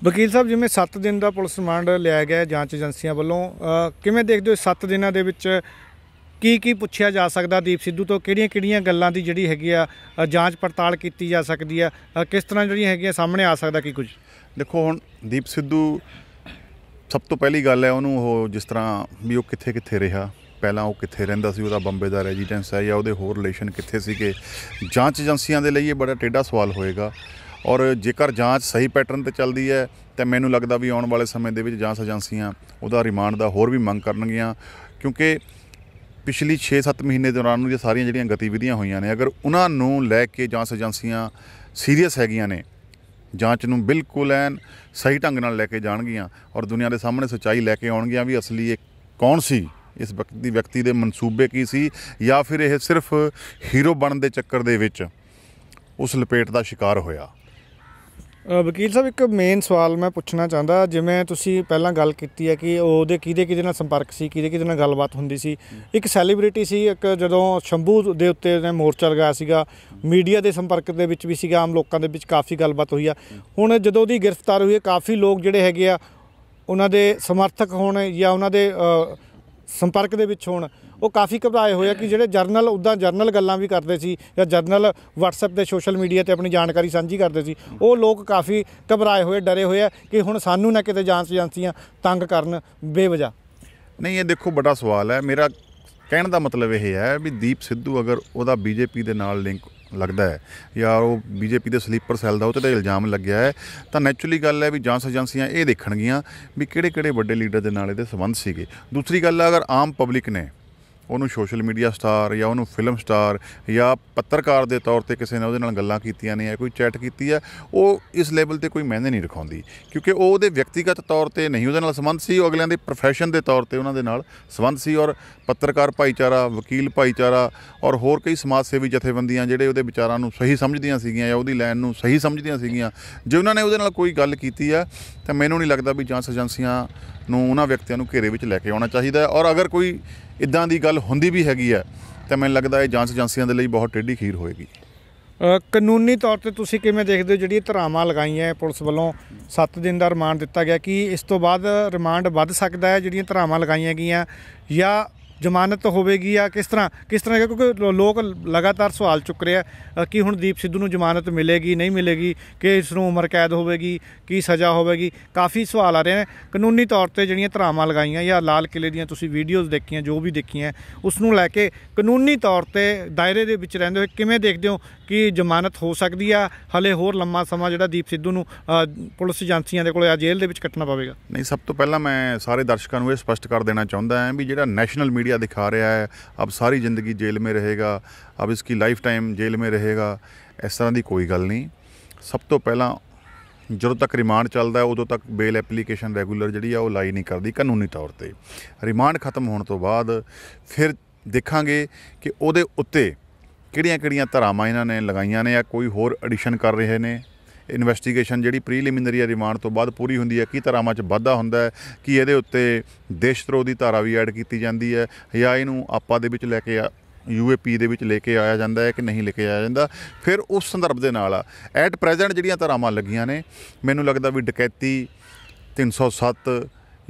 ਵਕੀਲ ਸਾਹਿਬ ਜਿਵੇਂ 7 ਦਿਨ ਦਾ ਪੁਲਿਸ ਰਿਮਾਂਡ ਲਿਆ ਗਿਆ ਜਾਂਚ ਏਜੰਸੀਆਂ ਵੱਲੋਂ ਕਿਵੇਂ ਦੇਖਦੇ ਹੋ 7 ਦਿਨਾਂ ਦੇ ਵਿੱਚ ਕੀ ਕੀ ਪੁੱਛਿਆ ਜਾ ਸਕਦਾ ਦੀਪ ਸਿੱਧੂ ਤੋਂ ਕਿਹੜੀਆਂ-ਕਿਹੜੀਆਂ ਗੱਲਾਂ ਦੀ ਜਿਹੜੀ ਹੈਗੀ ਆ ਜਾਂਚ ਪੜਤਾਲ ਕੀਤੀ ਜਾ ਸਕਦੀ ਆ ਕਿਸ ਤਰ੍ਹਾਂ ਜਿਹੜੀਆਂ ਹੈਗੀਆਂ ਸਾਹਮਣੇ ਆ ਸਕਦਾ ਕੀ ਕੁਝ ਦੇਖੋ ਹੁਣ ਦੀਪ ਸਿੱਧੂ ਸਭ ਤੋਂ ਪਹਿਲੀ ਗੱਲ ਹੈ ਉਹਨੂੰ ਉਹ ਜਿਸ ਤਰ੍ਹਾਂ ਵੀ ਉਹ ਕਿੱਥੇ ਕਿੱਥੇ ਰਿਹਾ ਪਹਿਲਾਂ ਉਹ ਕਿੱਥੇ ਰਹਿੰਦਾ ਸੀ ਉਹਦਾ ਬੰਬੇ ਦਾ ਰੈਜ਼ੀਡੈਂਸ ਹੈ ਜਾਂ ਉਹਦੇ ਹੋਰ ਰਿਲੇਸ਼ਨ ਕਿੱਥੇ ਸੀਗੇ ਜਾਂਚ ਏਜੰਸੀਆਂ ਦੇ ਲਈ ਇਹ ਬੜਾ ਟੇਡਾ ਸਵਾਲ ਹੋਏਗਾ ਔਰ ਜੇਕਰ ਜਾਂਚ ਸਹੀ ਪੈਟਰਨ ਤੇ ਚੱਲਦੀ ਹੈ ਤਾਂ ਮੈਨੂੰ ਲੱਗਦਾ ਵੀ ਆਉਣ ਵਾਲੇ ਸਮੇਂ ਦੇ ਵਿੱਚ ਜਾਂਚ ਏਜੰਸੀਆਂ ਉਹਦਾ ਰਿਮਾਂਡ ਦਾ ਹੋਰ ਵੀ ਮੰਗ ਕਰਨਗੀਆਂ ਕਿਉਂਕਿ ਪਿਛਲੀ 6-7 ਮਹੀਨੇ ਦੌਰਾਨ ਉਹ ਸਾਰੀਆਂ ਜਿਹੜੀਆਂ ਗਤੀਵਿਧੀਆਂ ਹੋਈਆਂ ਨੇ ਅਗਰ ਉਹਨਾਂ ਨੂੰ ਲੈ ਕੇ ਜਾਂਚ ਏਜੰਸੀਆਂ ਸੀਰੀਅਸ ਹੈਗੀਆਂ ਨੇ ਜਾਂਚ ਨੂੰ ਬਿਲਕੁਲ ਐਨ ਸਹੀ ਢੰਗ ਨਾਲ ਲੈ ਕੇ ਜਾਣਗੀਆਂ ਔਰ ਦੁਨੀਆ ਦੇ ਸਾਹਮਣੇ ਸਚਾਈ ਲੈ ਕੇ ਆਉਣਗੀਆਂ ਵੀ ਅਸਲੀ ਇਹ ਕੌਣ ਸੀ ਇਸ ਵਿਅਕਤੀ ਵਿਅਕਤੀ ਦੇ ਮਨਸੂਬੇ ਕੀ ਸੀ ਜਾਂ ਫਿਰ ਇਹ ਸਿਰਫ ਹੀਰੋ ਬਣਨ ਦੇ ਚੱਕਰ ਦੇ ਵਿੱਚ ਉਸ ਲਪੇਟ ਦਾ ਸ਼ਿਕਾਰ ਹੋਇਆ ਵਕੀਲ ਸਾਹਿਬ ਇੱਕ ਮੇਨ ਸਵਾਲ ਮੈਂ ਪੁੱਛਣਾ ਚਾਹੁੰਦਾ ਜਿਵੇਂ ਤੁਸੀਂ ਪਹਿਲਾਂ ਗੱਲ ਕੀਤੀ ਹੈ ਕਿ ਉਹਦੇ ਕਿਹਦੇ ਕਿਹਦੇ ਨਾਲ ਸੰਪਰਕ ਸੀ ਕਿਹਦੇ ਕਿਹਦੇ ਨਾਲ ਗੱਲਬਾਤ ਹੁੰਦੀ ਸੀ ਇੱਕ ਸੈਲੀਬ੍ਰਿਟੀ ਸੀ ਇੱਕ ਜਦੋਂ ਸ਼ੰਭੂ ਦੇ ਉੱਤੇ ਨੇ ਮੋਰਚਾ ਲਗਾਇਆ ਸੀਗਾ ਮੀਡੀਆ ਦੇ ਸੰਪਰਕ ਦੇ ਵਿੱਚ ਵੀ ਸੀਗਾ ਆਮ ਲੋਕਾਂ ਦੇ ਵਿੱਚ ਕਾਫੀ ਗੱਲਬਾਤ ਹੋਈ ਆ ਹੁਣ ਜਦੋਂ ਉਹਦੀ ਗ੍ਰਿਫਤਾਰ ਹੋਈ ਹੈ ਕਾਫੀ ਲੋਕ ਜਿਹੜੇ ਹੈਗੇ ਆ ਉਹਨਾਂ ਦੇ ਸਮਰਥਕ ਹੋਣ ਜਾਂ ਉਹਨਾਂ ਦੇ ਸੰਪਰਕ ਦੇ ਵਿੱਚ ਹੋਣ ਉਹ ਕਾਫੀ ਘਬਰਾਏ ਹੋਏ ਆ ਕਿ ਜਿਹੜੇ ਜਰਨਲ ਉਦਾਂ ਜਰਨਲ ਗੱਲਾਂ ਵੀ ਕਰਦੇ ਸੀ ਜਾਂ ਜਰਨਲ WhatsApp ਤੇ ਸੋਸ਼ਲ ਮੀਡੀਆ ਤੇ ਆਪਣੀ ਜਾਣਕਾਰੀ ਸਾਂਝੀ ਕਰਦੇ ਸੀ ਉਹ ਲੋਕ ਕਾਫੀ ਘਬਰਾਏ ਹੋਏ ਡਰੇ ਹੋਏ ਆ ਕਿ ਹੁਣ ਸਾਨੂੰ ਨਾ ਕਿਤੇ ਜਾਂਚ ਏਜੰਸੀਆਂ ਤੰਗ ਕਰਨ ਬੇਵਜਾ ਨਹੀਂ ਇਹ ਦੇਖੋ ਵੱਡਾ ਸਵਾਲ ਹੈ ਮੇਰਾ ਕਹਿਣ ਦਾ ਮਤਲਬ ਇਹ ਹੈ ਵੀ ਦੀਪ ਸਿੱਧੂ ਅਗਰ ਉਹਦਾ ਬੀਜੇਪੀ ਦੇ ਨਾਲ ਲਿੰਕ ਲੱਗਦਾ ਹੈ ਜਾਂ ਉਹ ਬੀਜੇਪੀ ਦੇ ਸਲੀਪਰ ਸੈੱਲ ਦਾ ਉਹਤੇ ਇਲਜ਼ਾਮ ਲੱਗਿਆ ਹੈ ਤਾਂ ਨੇਚਰਲੀ ਗੱਲ ਹੈ ਵੀ ਜਾਂਚ ਏਜੰਸੀਆਂ ਇਹ ਦੇਖਣਗੀਆਂ ਵੀ ਕਿਹੜੇ-ਕਿਹੜੇ ਵੱਡੇ ਲੀਡਰ ਦੇ ਨਾਲ ਇਹਦੇ ਸਬੰਧ ਸੀਗੇ ਦੂਸਰੀ ਗੱਲ ਹੈ ਅਗਰ ਆਮ ਪਬਲਿਕ ਨੇ ਉਹਨੂੰ ਸੋਸ਼ਲ ਮੀਡੀਆ ਸਟਾਰ ਜਾਂ ਉਹਨੂੰ ਫਿਲਮ ਸਟਾਰ ਜਾਂ ਪੱਤਰਕਾਰ ਦੇ ਤੌਰ ਤੇ ਕਿਸੇ ਨੇ ਉਹਦੇ ਨਾਲ ਗੱਲਾਂ ਕੀਤੀਆਂ ਨੇ ਜਾਂ ਕੋਈ ਚੈਟ ਕੀਤੀ ਹੈ ਉਹ ਇਸ ਲੈਵਲ ਤੇ ਕੋਈ ਮਹਿੰਦੇ ਨਹੀਂ ਰਖਾਉਂਦੀ ਕਿਉਂਕਿ ਉਹ ਉਹਦੇ ਵਿਅਕਤੀਗਤ ਤੌਰ ਤੇ ਨਹੀਂ ਉਹਦੇ ਨਾਲ ਸੰਬੰਧ ਸੀ ਉਹ ਅਗਲਿਆਂ ਦੇ profession ਦੇ ਤੌਰ ਤੇ ਉਹਨਾਂ ਦੇ ਨਾਲ ਸੰਬੰਧ ਸੀ ਔਰ ਪੱਤਰਕਾਰ ਭਾਈਚਾਰਾ ਵਕੀਲ ਭਾਈਚਾਰਾ ਔਰ ਹੋਰ ਕਈ ਸਮਾਜ ਸੇਵੀ ਜਥੇਬੰਦੀਆਂ ਜਿਹੜੇ ਉਹਦੇ ਵਿਚਾਰਾਂ ਨੂੰ ਸਹੀ ਸਮਝਦੀਆਂ ਸੀਗੀਆਂ ਜਾਂ ਉਹਦੀ ਲਾਈਨ ਨੂੰ ਸਹੀ ਸਮਝਦੀਆਂ ਸੀਗੀਆਂ ਜੇ ਉਹਨਾਂ ਨੇ ਉਹਦੇ ਨਾਲ ਕੋਈ ਗੱਲ ਕੀਤੀ ਆ ਤਾਂ ਮੈਨੂੰ ਨਹੀਂ ਲੱਗਦਾ ਵੀ ਜਾਂਚ ਏਜੰਸੀਆਂ ਨੂੰ ਉਹਨਾਂ ਵਿਅਕਤੀਆਂ ਨੂੰ ਘੇਰੇ ਵਿੱਚ ਲੈ ਕੇ ਆਉਣਾ ਚਾਹੀਦਾ ਹੈ ਔਰ ਅਗਰ ਕੋਈ ਇਦਾਂ ਦੀ ਗੱਲ ਹੁੰਦੀ ਵੀ ਹੈਗੀ ਹੈ ਤਾਂ ਮੈਨੂੰ ਲੱਗਦਾ ਇਹ ਜਾਂਚ ਏਜੰਸੀਆਂ ਦੇ ਲਈ ਬਹੁਤ ਟੇਢੀ ਖੀਰ ਹੋਏਗੀ ਕਾਨੂੰਨੀ ਤੌਰ ਤੇ ਤੁਸੀਂ ਕਿਵੇਂ ਦੇਖਦੇ ਹੋ ਜਿਹੜੀ ਧਰਾਵਾਂ ਲਗਾਈਆਂ ਪੁਲਿਸ ਵੱਲੋਂ 7 ਦਿਨ ਦਾ ਰਿਮਾਂਡ ਦਿੱਤਾ ਗਿਆ ਕਿ ਇਸ ਤੋਂ ਬਾਅਦ ਰਿਮਾਂਡ ਵੱਧ ਸਕਦਾ ਹੈ ਜਿਹੜੀਆਂ ਧਰਾਵਾਂ ਲਗਾਈਆਂ ਗਈਆਂ ਜਾਂ ਜ਼ਮਾਨਤ ਹੋਵੇਗੀ ਆ ਕਿਸ ਤਰ੍ਹਾਂ ਕਿਸ ਤਰ੍ਹਾਂ ਕਿਉਂਕਿ ਲੋਕ ਲਗਾਤਾਰ ਸਵਾਲ ਚੁੱਕ ਰਿਹਾ ਕਿ ਹੁਣ ਦੀਪ ਸਿੱਧੂ ਨੂੰ ਜ਼ਮਾਨਤ ਮਿਲੇਗੀ ਨਹੀਂ ਮਿਲੇਗੀ ਕਿ ਇਸ ਨੂੰ ਉਮਰ ਕੈਦ ਹੋਵੇਗੀ ਕੀ ਸਜ਼ਾ ਹੋਵੇਗੀ ਕਾਫੀ ਸਵਾਲ ਆ ਰਹੇ ਨੇ ਕਾਨੂੰਨੀ ਤੌਰ ਤੇ ਜਿਹੜੀਆਂ ਧਰਾਵਾਂ ਲਗਾਈਆਂ ਜਾਂ ਲਾਲ ਕਿਲੇ ਦੀਆਂ ਤੁਸੀਂ ਵੀਡੀਓਜ਼ ਦੇਖੀਆਂ ਜੋ ਵੀ ਦੇਖੀਆਂ ਉਸ ਨੂੰ ਲੈ ਕੇ ਕਾਨੂੰਨੀ ਤੌਰ ਤੇ ਦਾਇਰੇ ਦੇ ਵਿੱਚ ਰਹਿੰਦੇ ਹੋਏ ਕਿਵੇਂ ਦੇਖਦੇ ਹੋ ਕਿ ਜ਼ਮਾਨਤ ਹੋ ਸਕਦੀ ਆ ਹਲੇ ਹੋਰ ਲੰਮਾ ਸਮਾਂ ਜਿਹੜਾ ਦੀਪ ਸਿੱਧੂ ਨੂੰ ਪੁਲਿਸ ਏਜੰਸੀਆਂ ਦੇ ਕੋਲ ਜਾਂ ਜੇਲ੍ਹ ਦੇ ਵਿੱਚ ਕੱਟਣਾ ਪਵੇਗਾ ਨਹੀਂ ਸਭ ਤੋਂ ਪਹਿਲਾਂ ਮੈਂ ਸਾਰੇ ਦਰਸ਼ਕਾਂ ਨੂੰ ਇਹ ਸਪਸ਼ਟ ਕਰ ਦੇਣਾ ਚਾਹੁੰਦਾ ਹਾਂ ਵੀ ਜਿਹੜਾ ਨੈਸ਼ਨਲ ਮੀਡੀਆ मीडिया ਦਿਖਾ ਰਿਹਾ ਹੈ ਅਬ ਸਾਰੀ ਜ਼ਿੰਦਗੀ ਜੇਲ੍ਹ ਮੇ ਰਹੇਗਾ ਅਬ ਇਸਕੀ ਲਾਈਫ ਟਾਈਮ ਜੇਲ੍ਹ ਮੇ ਰਹੇਗਾ ਇਸ ਤਰ੍ਹਾਂ ਦੀ ਕੋਈ ਗੱਲ ਨਹੀਂ ਸਭ ਤੋਂ ਪਹਿਲਾਂ ਜਦੋਂ ਤੱਕ ਰਿਮਾਂਡ ਚੱਲਦਾ ਉਦੋਂ ਤੱਕ ਬੇਲ ਐਪਲੀਕੇਸ਼ਨ ਰੈਗੂਲਰ ਜਿਹੜੀ ਆ ਉਹ ਲਾਈ ਨਹੀਂ ਕਰਦੀ ਕਾਨੂੰਨੀ ਤੌਰ ਤੇ ਰਿਮਾਂਡ ਖਤਮ ਹੋਣ ਤੋਂ ਬਾਅਦ ਫਿਰ ਦੇਖਾਂਗੇ ਕਿ ਉਹਦੇ ਉੱਤੇ ਕਿਹੜੀਆਂ-ਕਿਹੜੀਆਂ ਧਰਾਵਾਂ ਇਹਨਾਂ ਨੇ ਲਗਾਈਆਂ ਨੇ ਜਾਂ ਕੋਈ ਹੋਰ ਐਡੀਸ਼ਨ ਕਰ ਰਹੇ ਨੇ ਇਨਵੈਸਟੀਗੇਸ਼ਨ ਜਿਹੜੀ ਪ੍ਰੀਲਿਮਿਨਰੀ ਰਿਮਾਂਡ ਤੋਂ ਬਾਅਦ ਪੂਰੀ ਹੁੰਦੀ ਹੈ ਕੀ ਧਾਰਾਵਾਂ 'ਚ ਵਾਧਾ ਹੁੰਦਾ ਹੈ ਕਿ ਇਹਦੇ ਉੱਤੇ ਦੇਸ਼ ਧਰੋ ਦੀ ਧਾਰਾ ਵੀ ਐਡ ਕੀਤੀ ਜਾਂਦੀ ਹੈ ਜਾਂ ਇਹਨੂੰ ਆਪਾ ਦੇ ਵਿੱਚ ਲੈ ਕੇ ਆ ਯੂਏਪੀ ਦੇ ਵਿੱਚ ਲੈ ਕੇ ਆਇਆ ਜਾਂਦਾ ਹੈ ਕਿ ਨਹੀਂ ਲੈ ਕੇ ਆਇਆ ਜਾਂਦਾ ਫਿਰ ਉਸ ਸੰਦਰਭ ਦੇ ਨਾਲ ਐਟ ਪ੍ਰੈਜ਼ੈਂਟ ਜਿਹੜੀਆਂ ਧਾਰਾਵਾਂ ਲੱਗੀਆਂ ਨੇ ਮੈਨੂੰ ਲੱਗਦਾ ਵੀ ਡਕੈਤੀ 307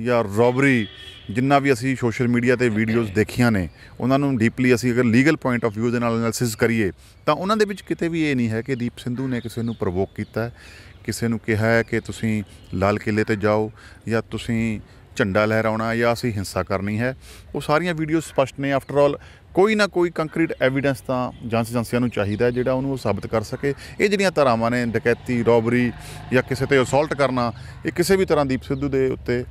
ਜਾਂ ਰੋਬਰੀ ਜਿੰਨਾ ਵੀ ਅਸੀਂ ਸੋਸ਼ਲ ਮੀਡੀਆ ਤੇ ਵੀਡੀਓਜ਼ ਦੇਖੀਆਂ ਨੇ ਉਹਨਾਂ ਨੂੰ ਡੀਪਲੀ ਅਸੀਂ ਅਗਰ ਲੀਗਲ ਪੁਆਇੰਟ ਆਫ ਵਿਊ ਦੇ ਨਾਲ ਐਨਾਲਿਸਿਸ ਕਰੀਏ ਤਾਂ ਉਹਨਾਂ ਦੇ ਵਿੱਚ ਕਿਤੇ ਵੀ ਇਹ ਨਹੀਂ ਹੈ ਕਿ ਦੀਪ ਸਿੰਧੂ ਨੇ ਕਿਸੇ ਨੂੰ ਪ੍ਰੋਵੋਕ ਕੀਤਾ ਹੈ ਕਿਸੇ ਨੂੰ ਕਿਹਾ ਹੈ ਕਿ ਤੁਸੀਂ ਲਾਲ ਕਿਲੇ ਤੇ ਜਾਓ ਜਾਂ ਤੁਸੀਂ ਝੰਡਾ ਲਹਿਰਾਉਣਾ ਜਾਂ ਅਸੀਂ ਹਿੰਸਾ ਕਰਨੀ ਹੈ ਉਹ ਸਾਰੀਆਂ ਵੀਡੀਓ ਸਪਸ਼ਟ ਨੇ ਆਫਟਰ ਆਲ ਕੋਈ ਨਾ ਕੋਈ ਕੰਕਰੀਟ ਐਵੀਡੈਂਸ ਤਾਂ ਜਾਂਚ ਏਜੰਸੀਆਂ ਨੂੰ ਚਾਹੀਦਾ ਹੈ ਜਿਹੜਾ ਉਹਨੂੰ ਉਹ ਸਾਬਤ ਕਰ ਸਕੇ ਇਹ ਜਿਹੜੀਆਂ ਧਾਰਾਵਾਂ ਨੇ ਡਕੈਤੀ ਰੋਬਰੀ ਜਾਂ ਕਿਸੇ ਤੇ ਅਸੌਲਟ ਕਰਨਾ ਇਹ ਕਿਸੇ ਵੀ ਤਰ੍ਹਾਂ ਦੀਪ ਸਿੱਧੂ ਦੇ ਉੱਤੇ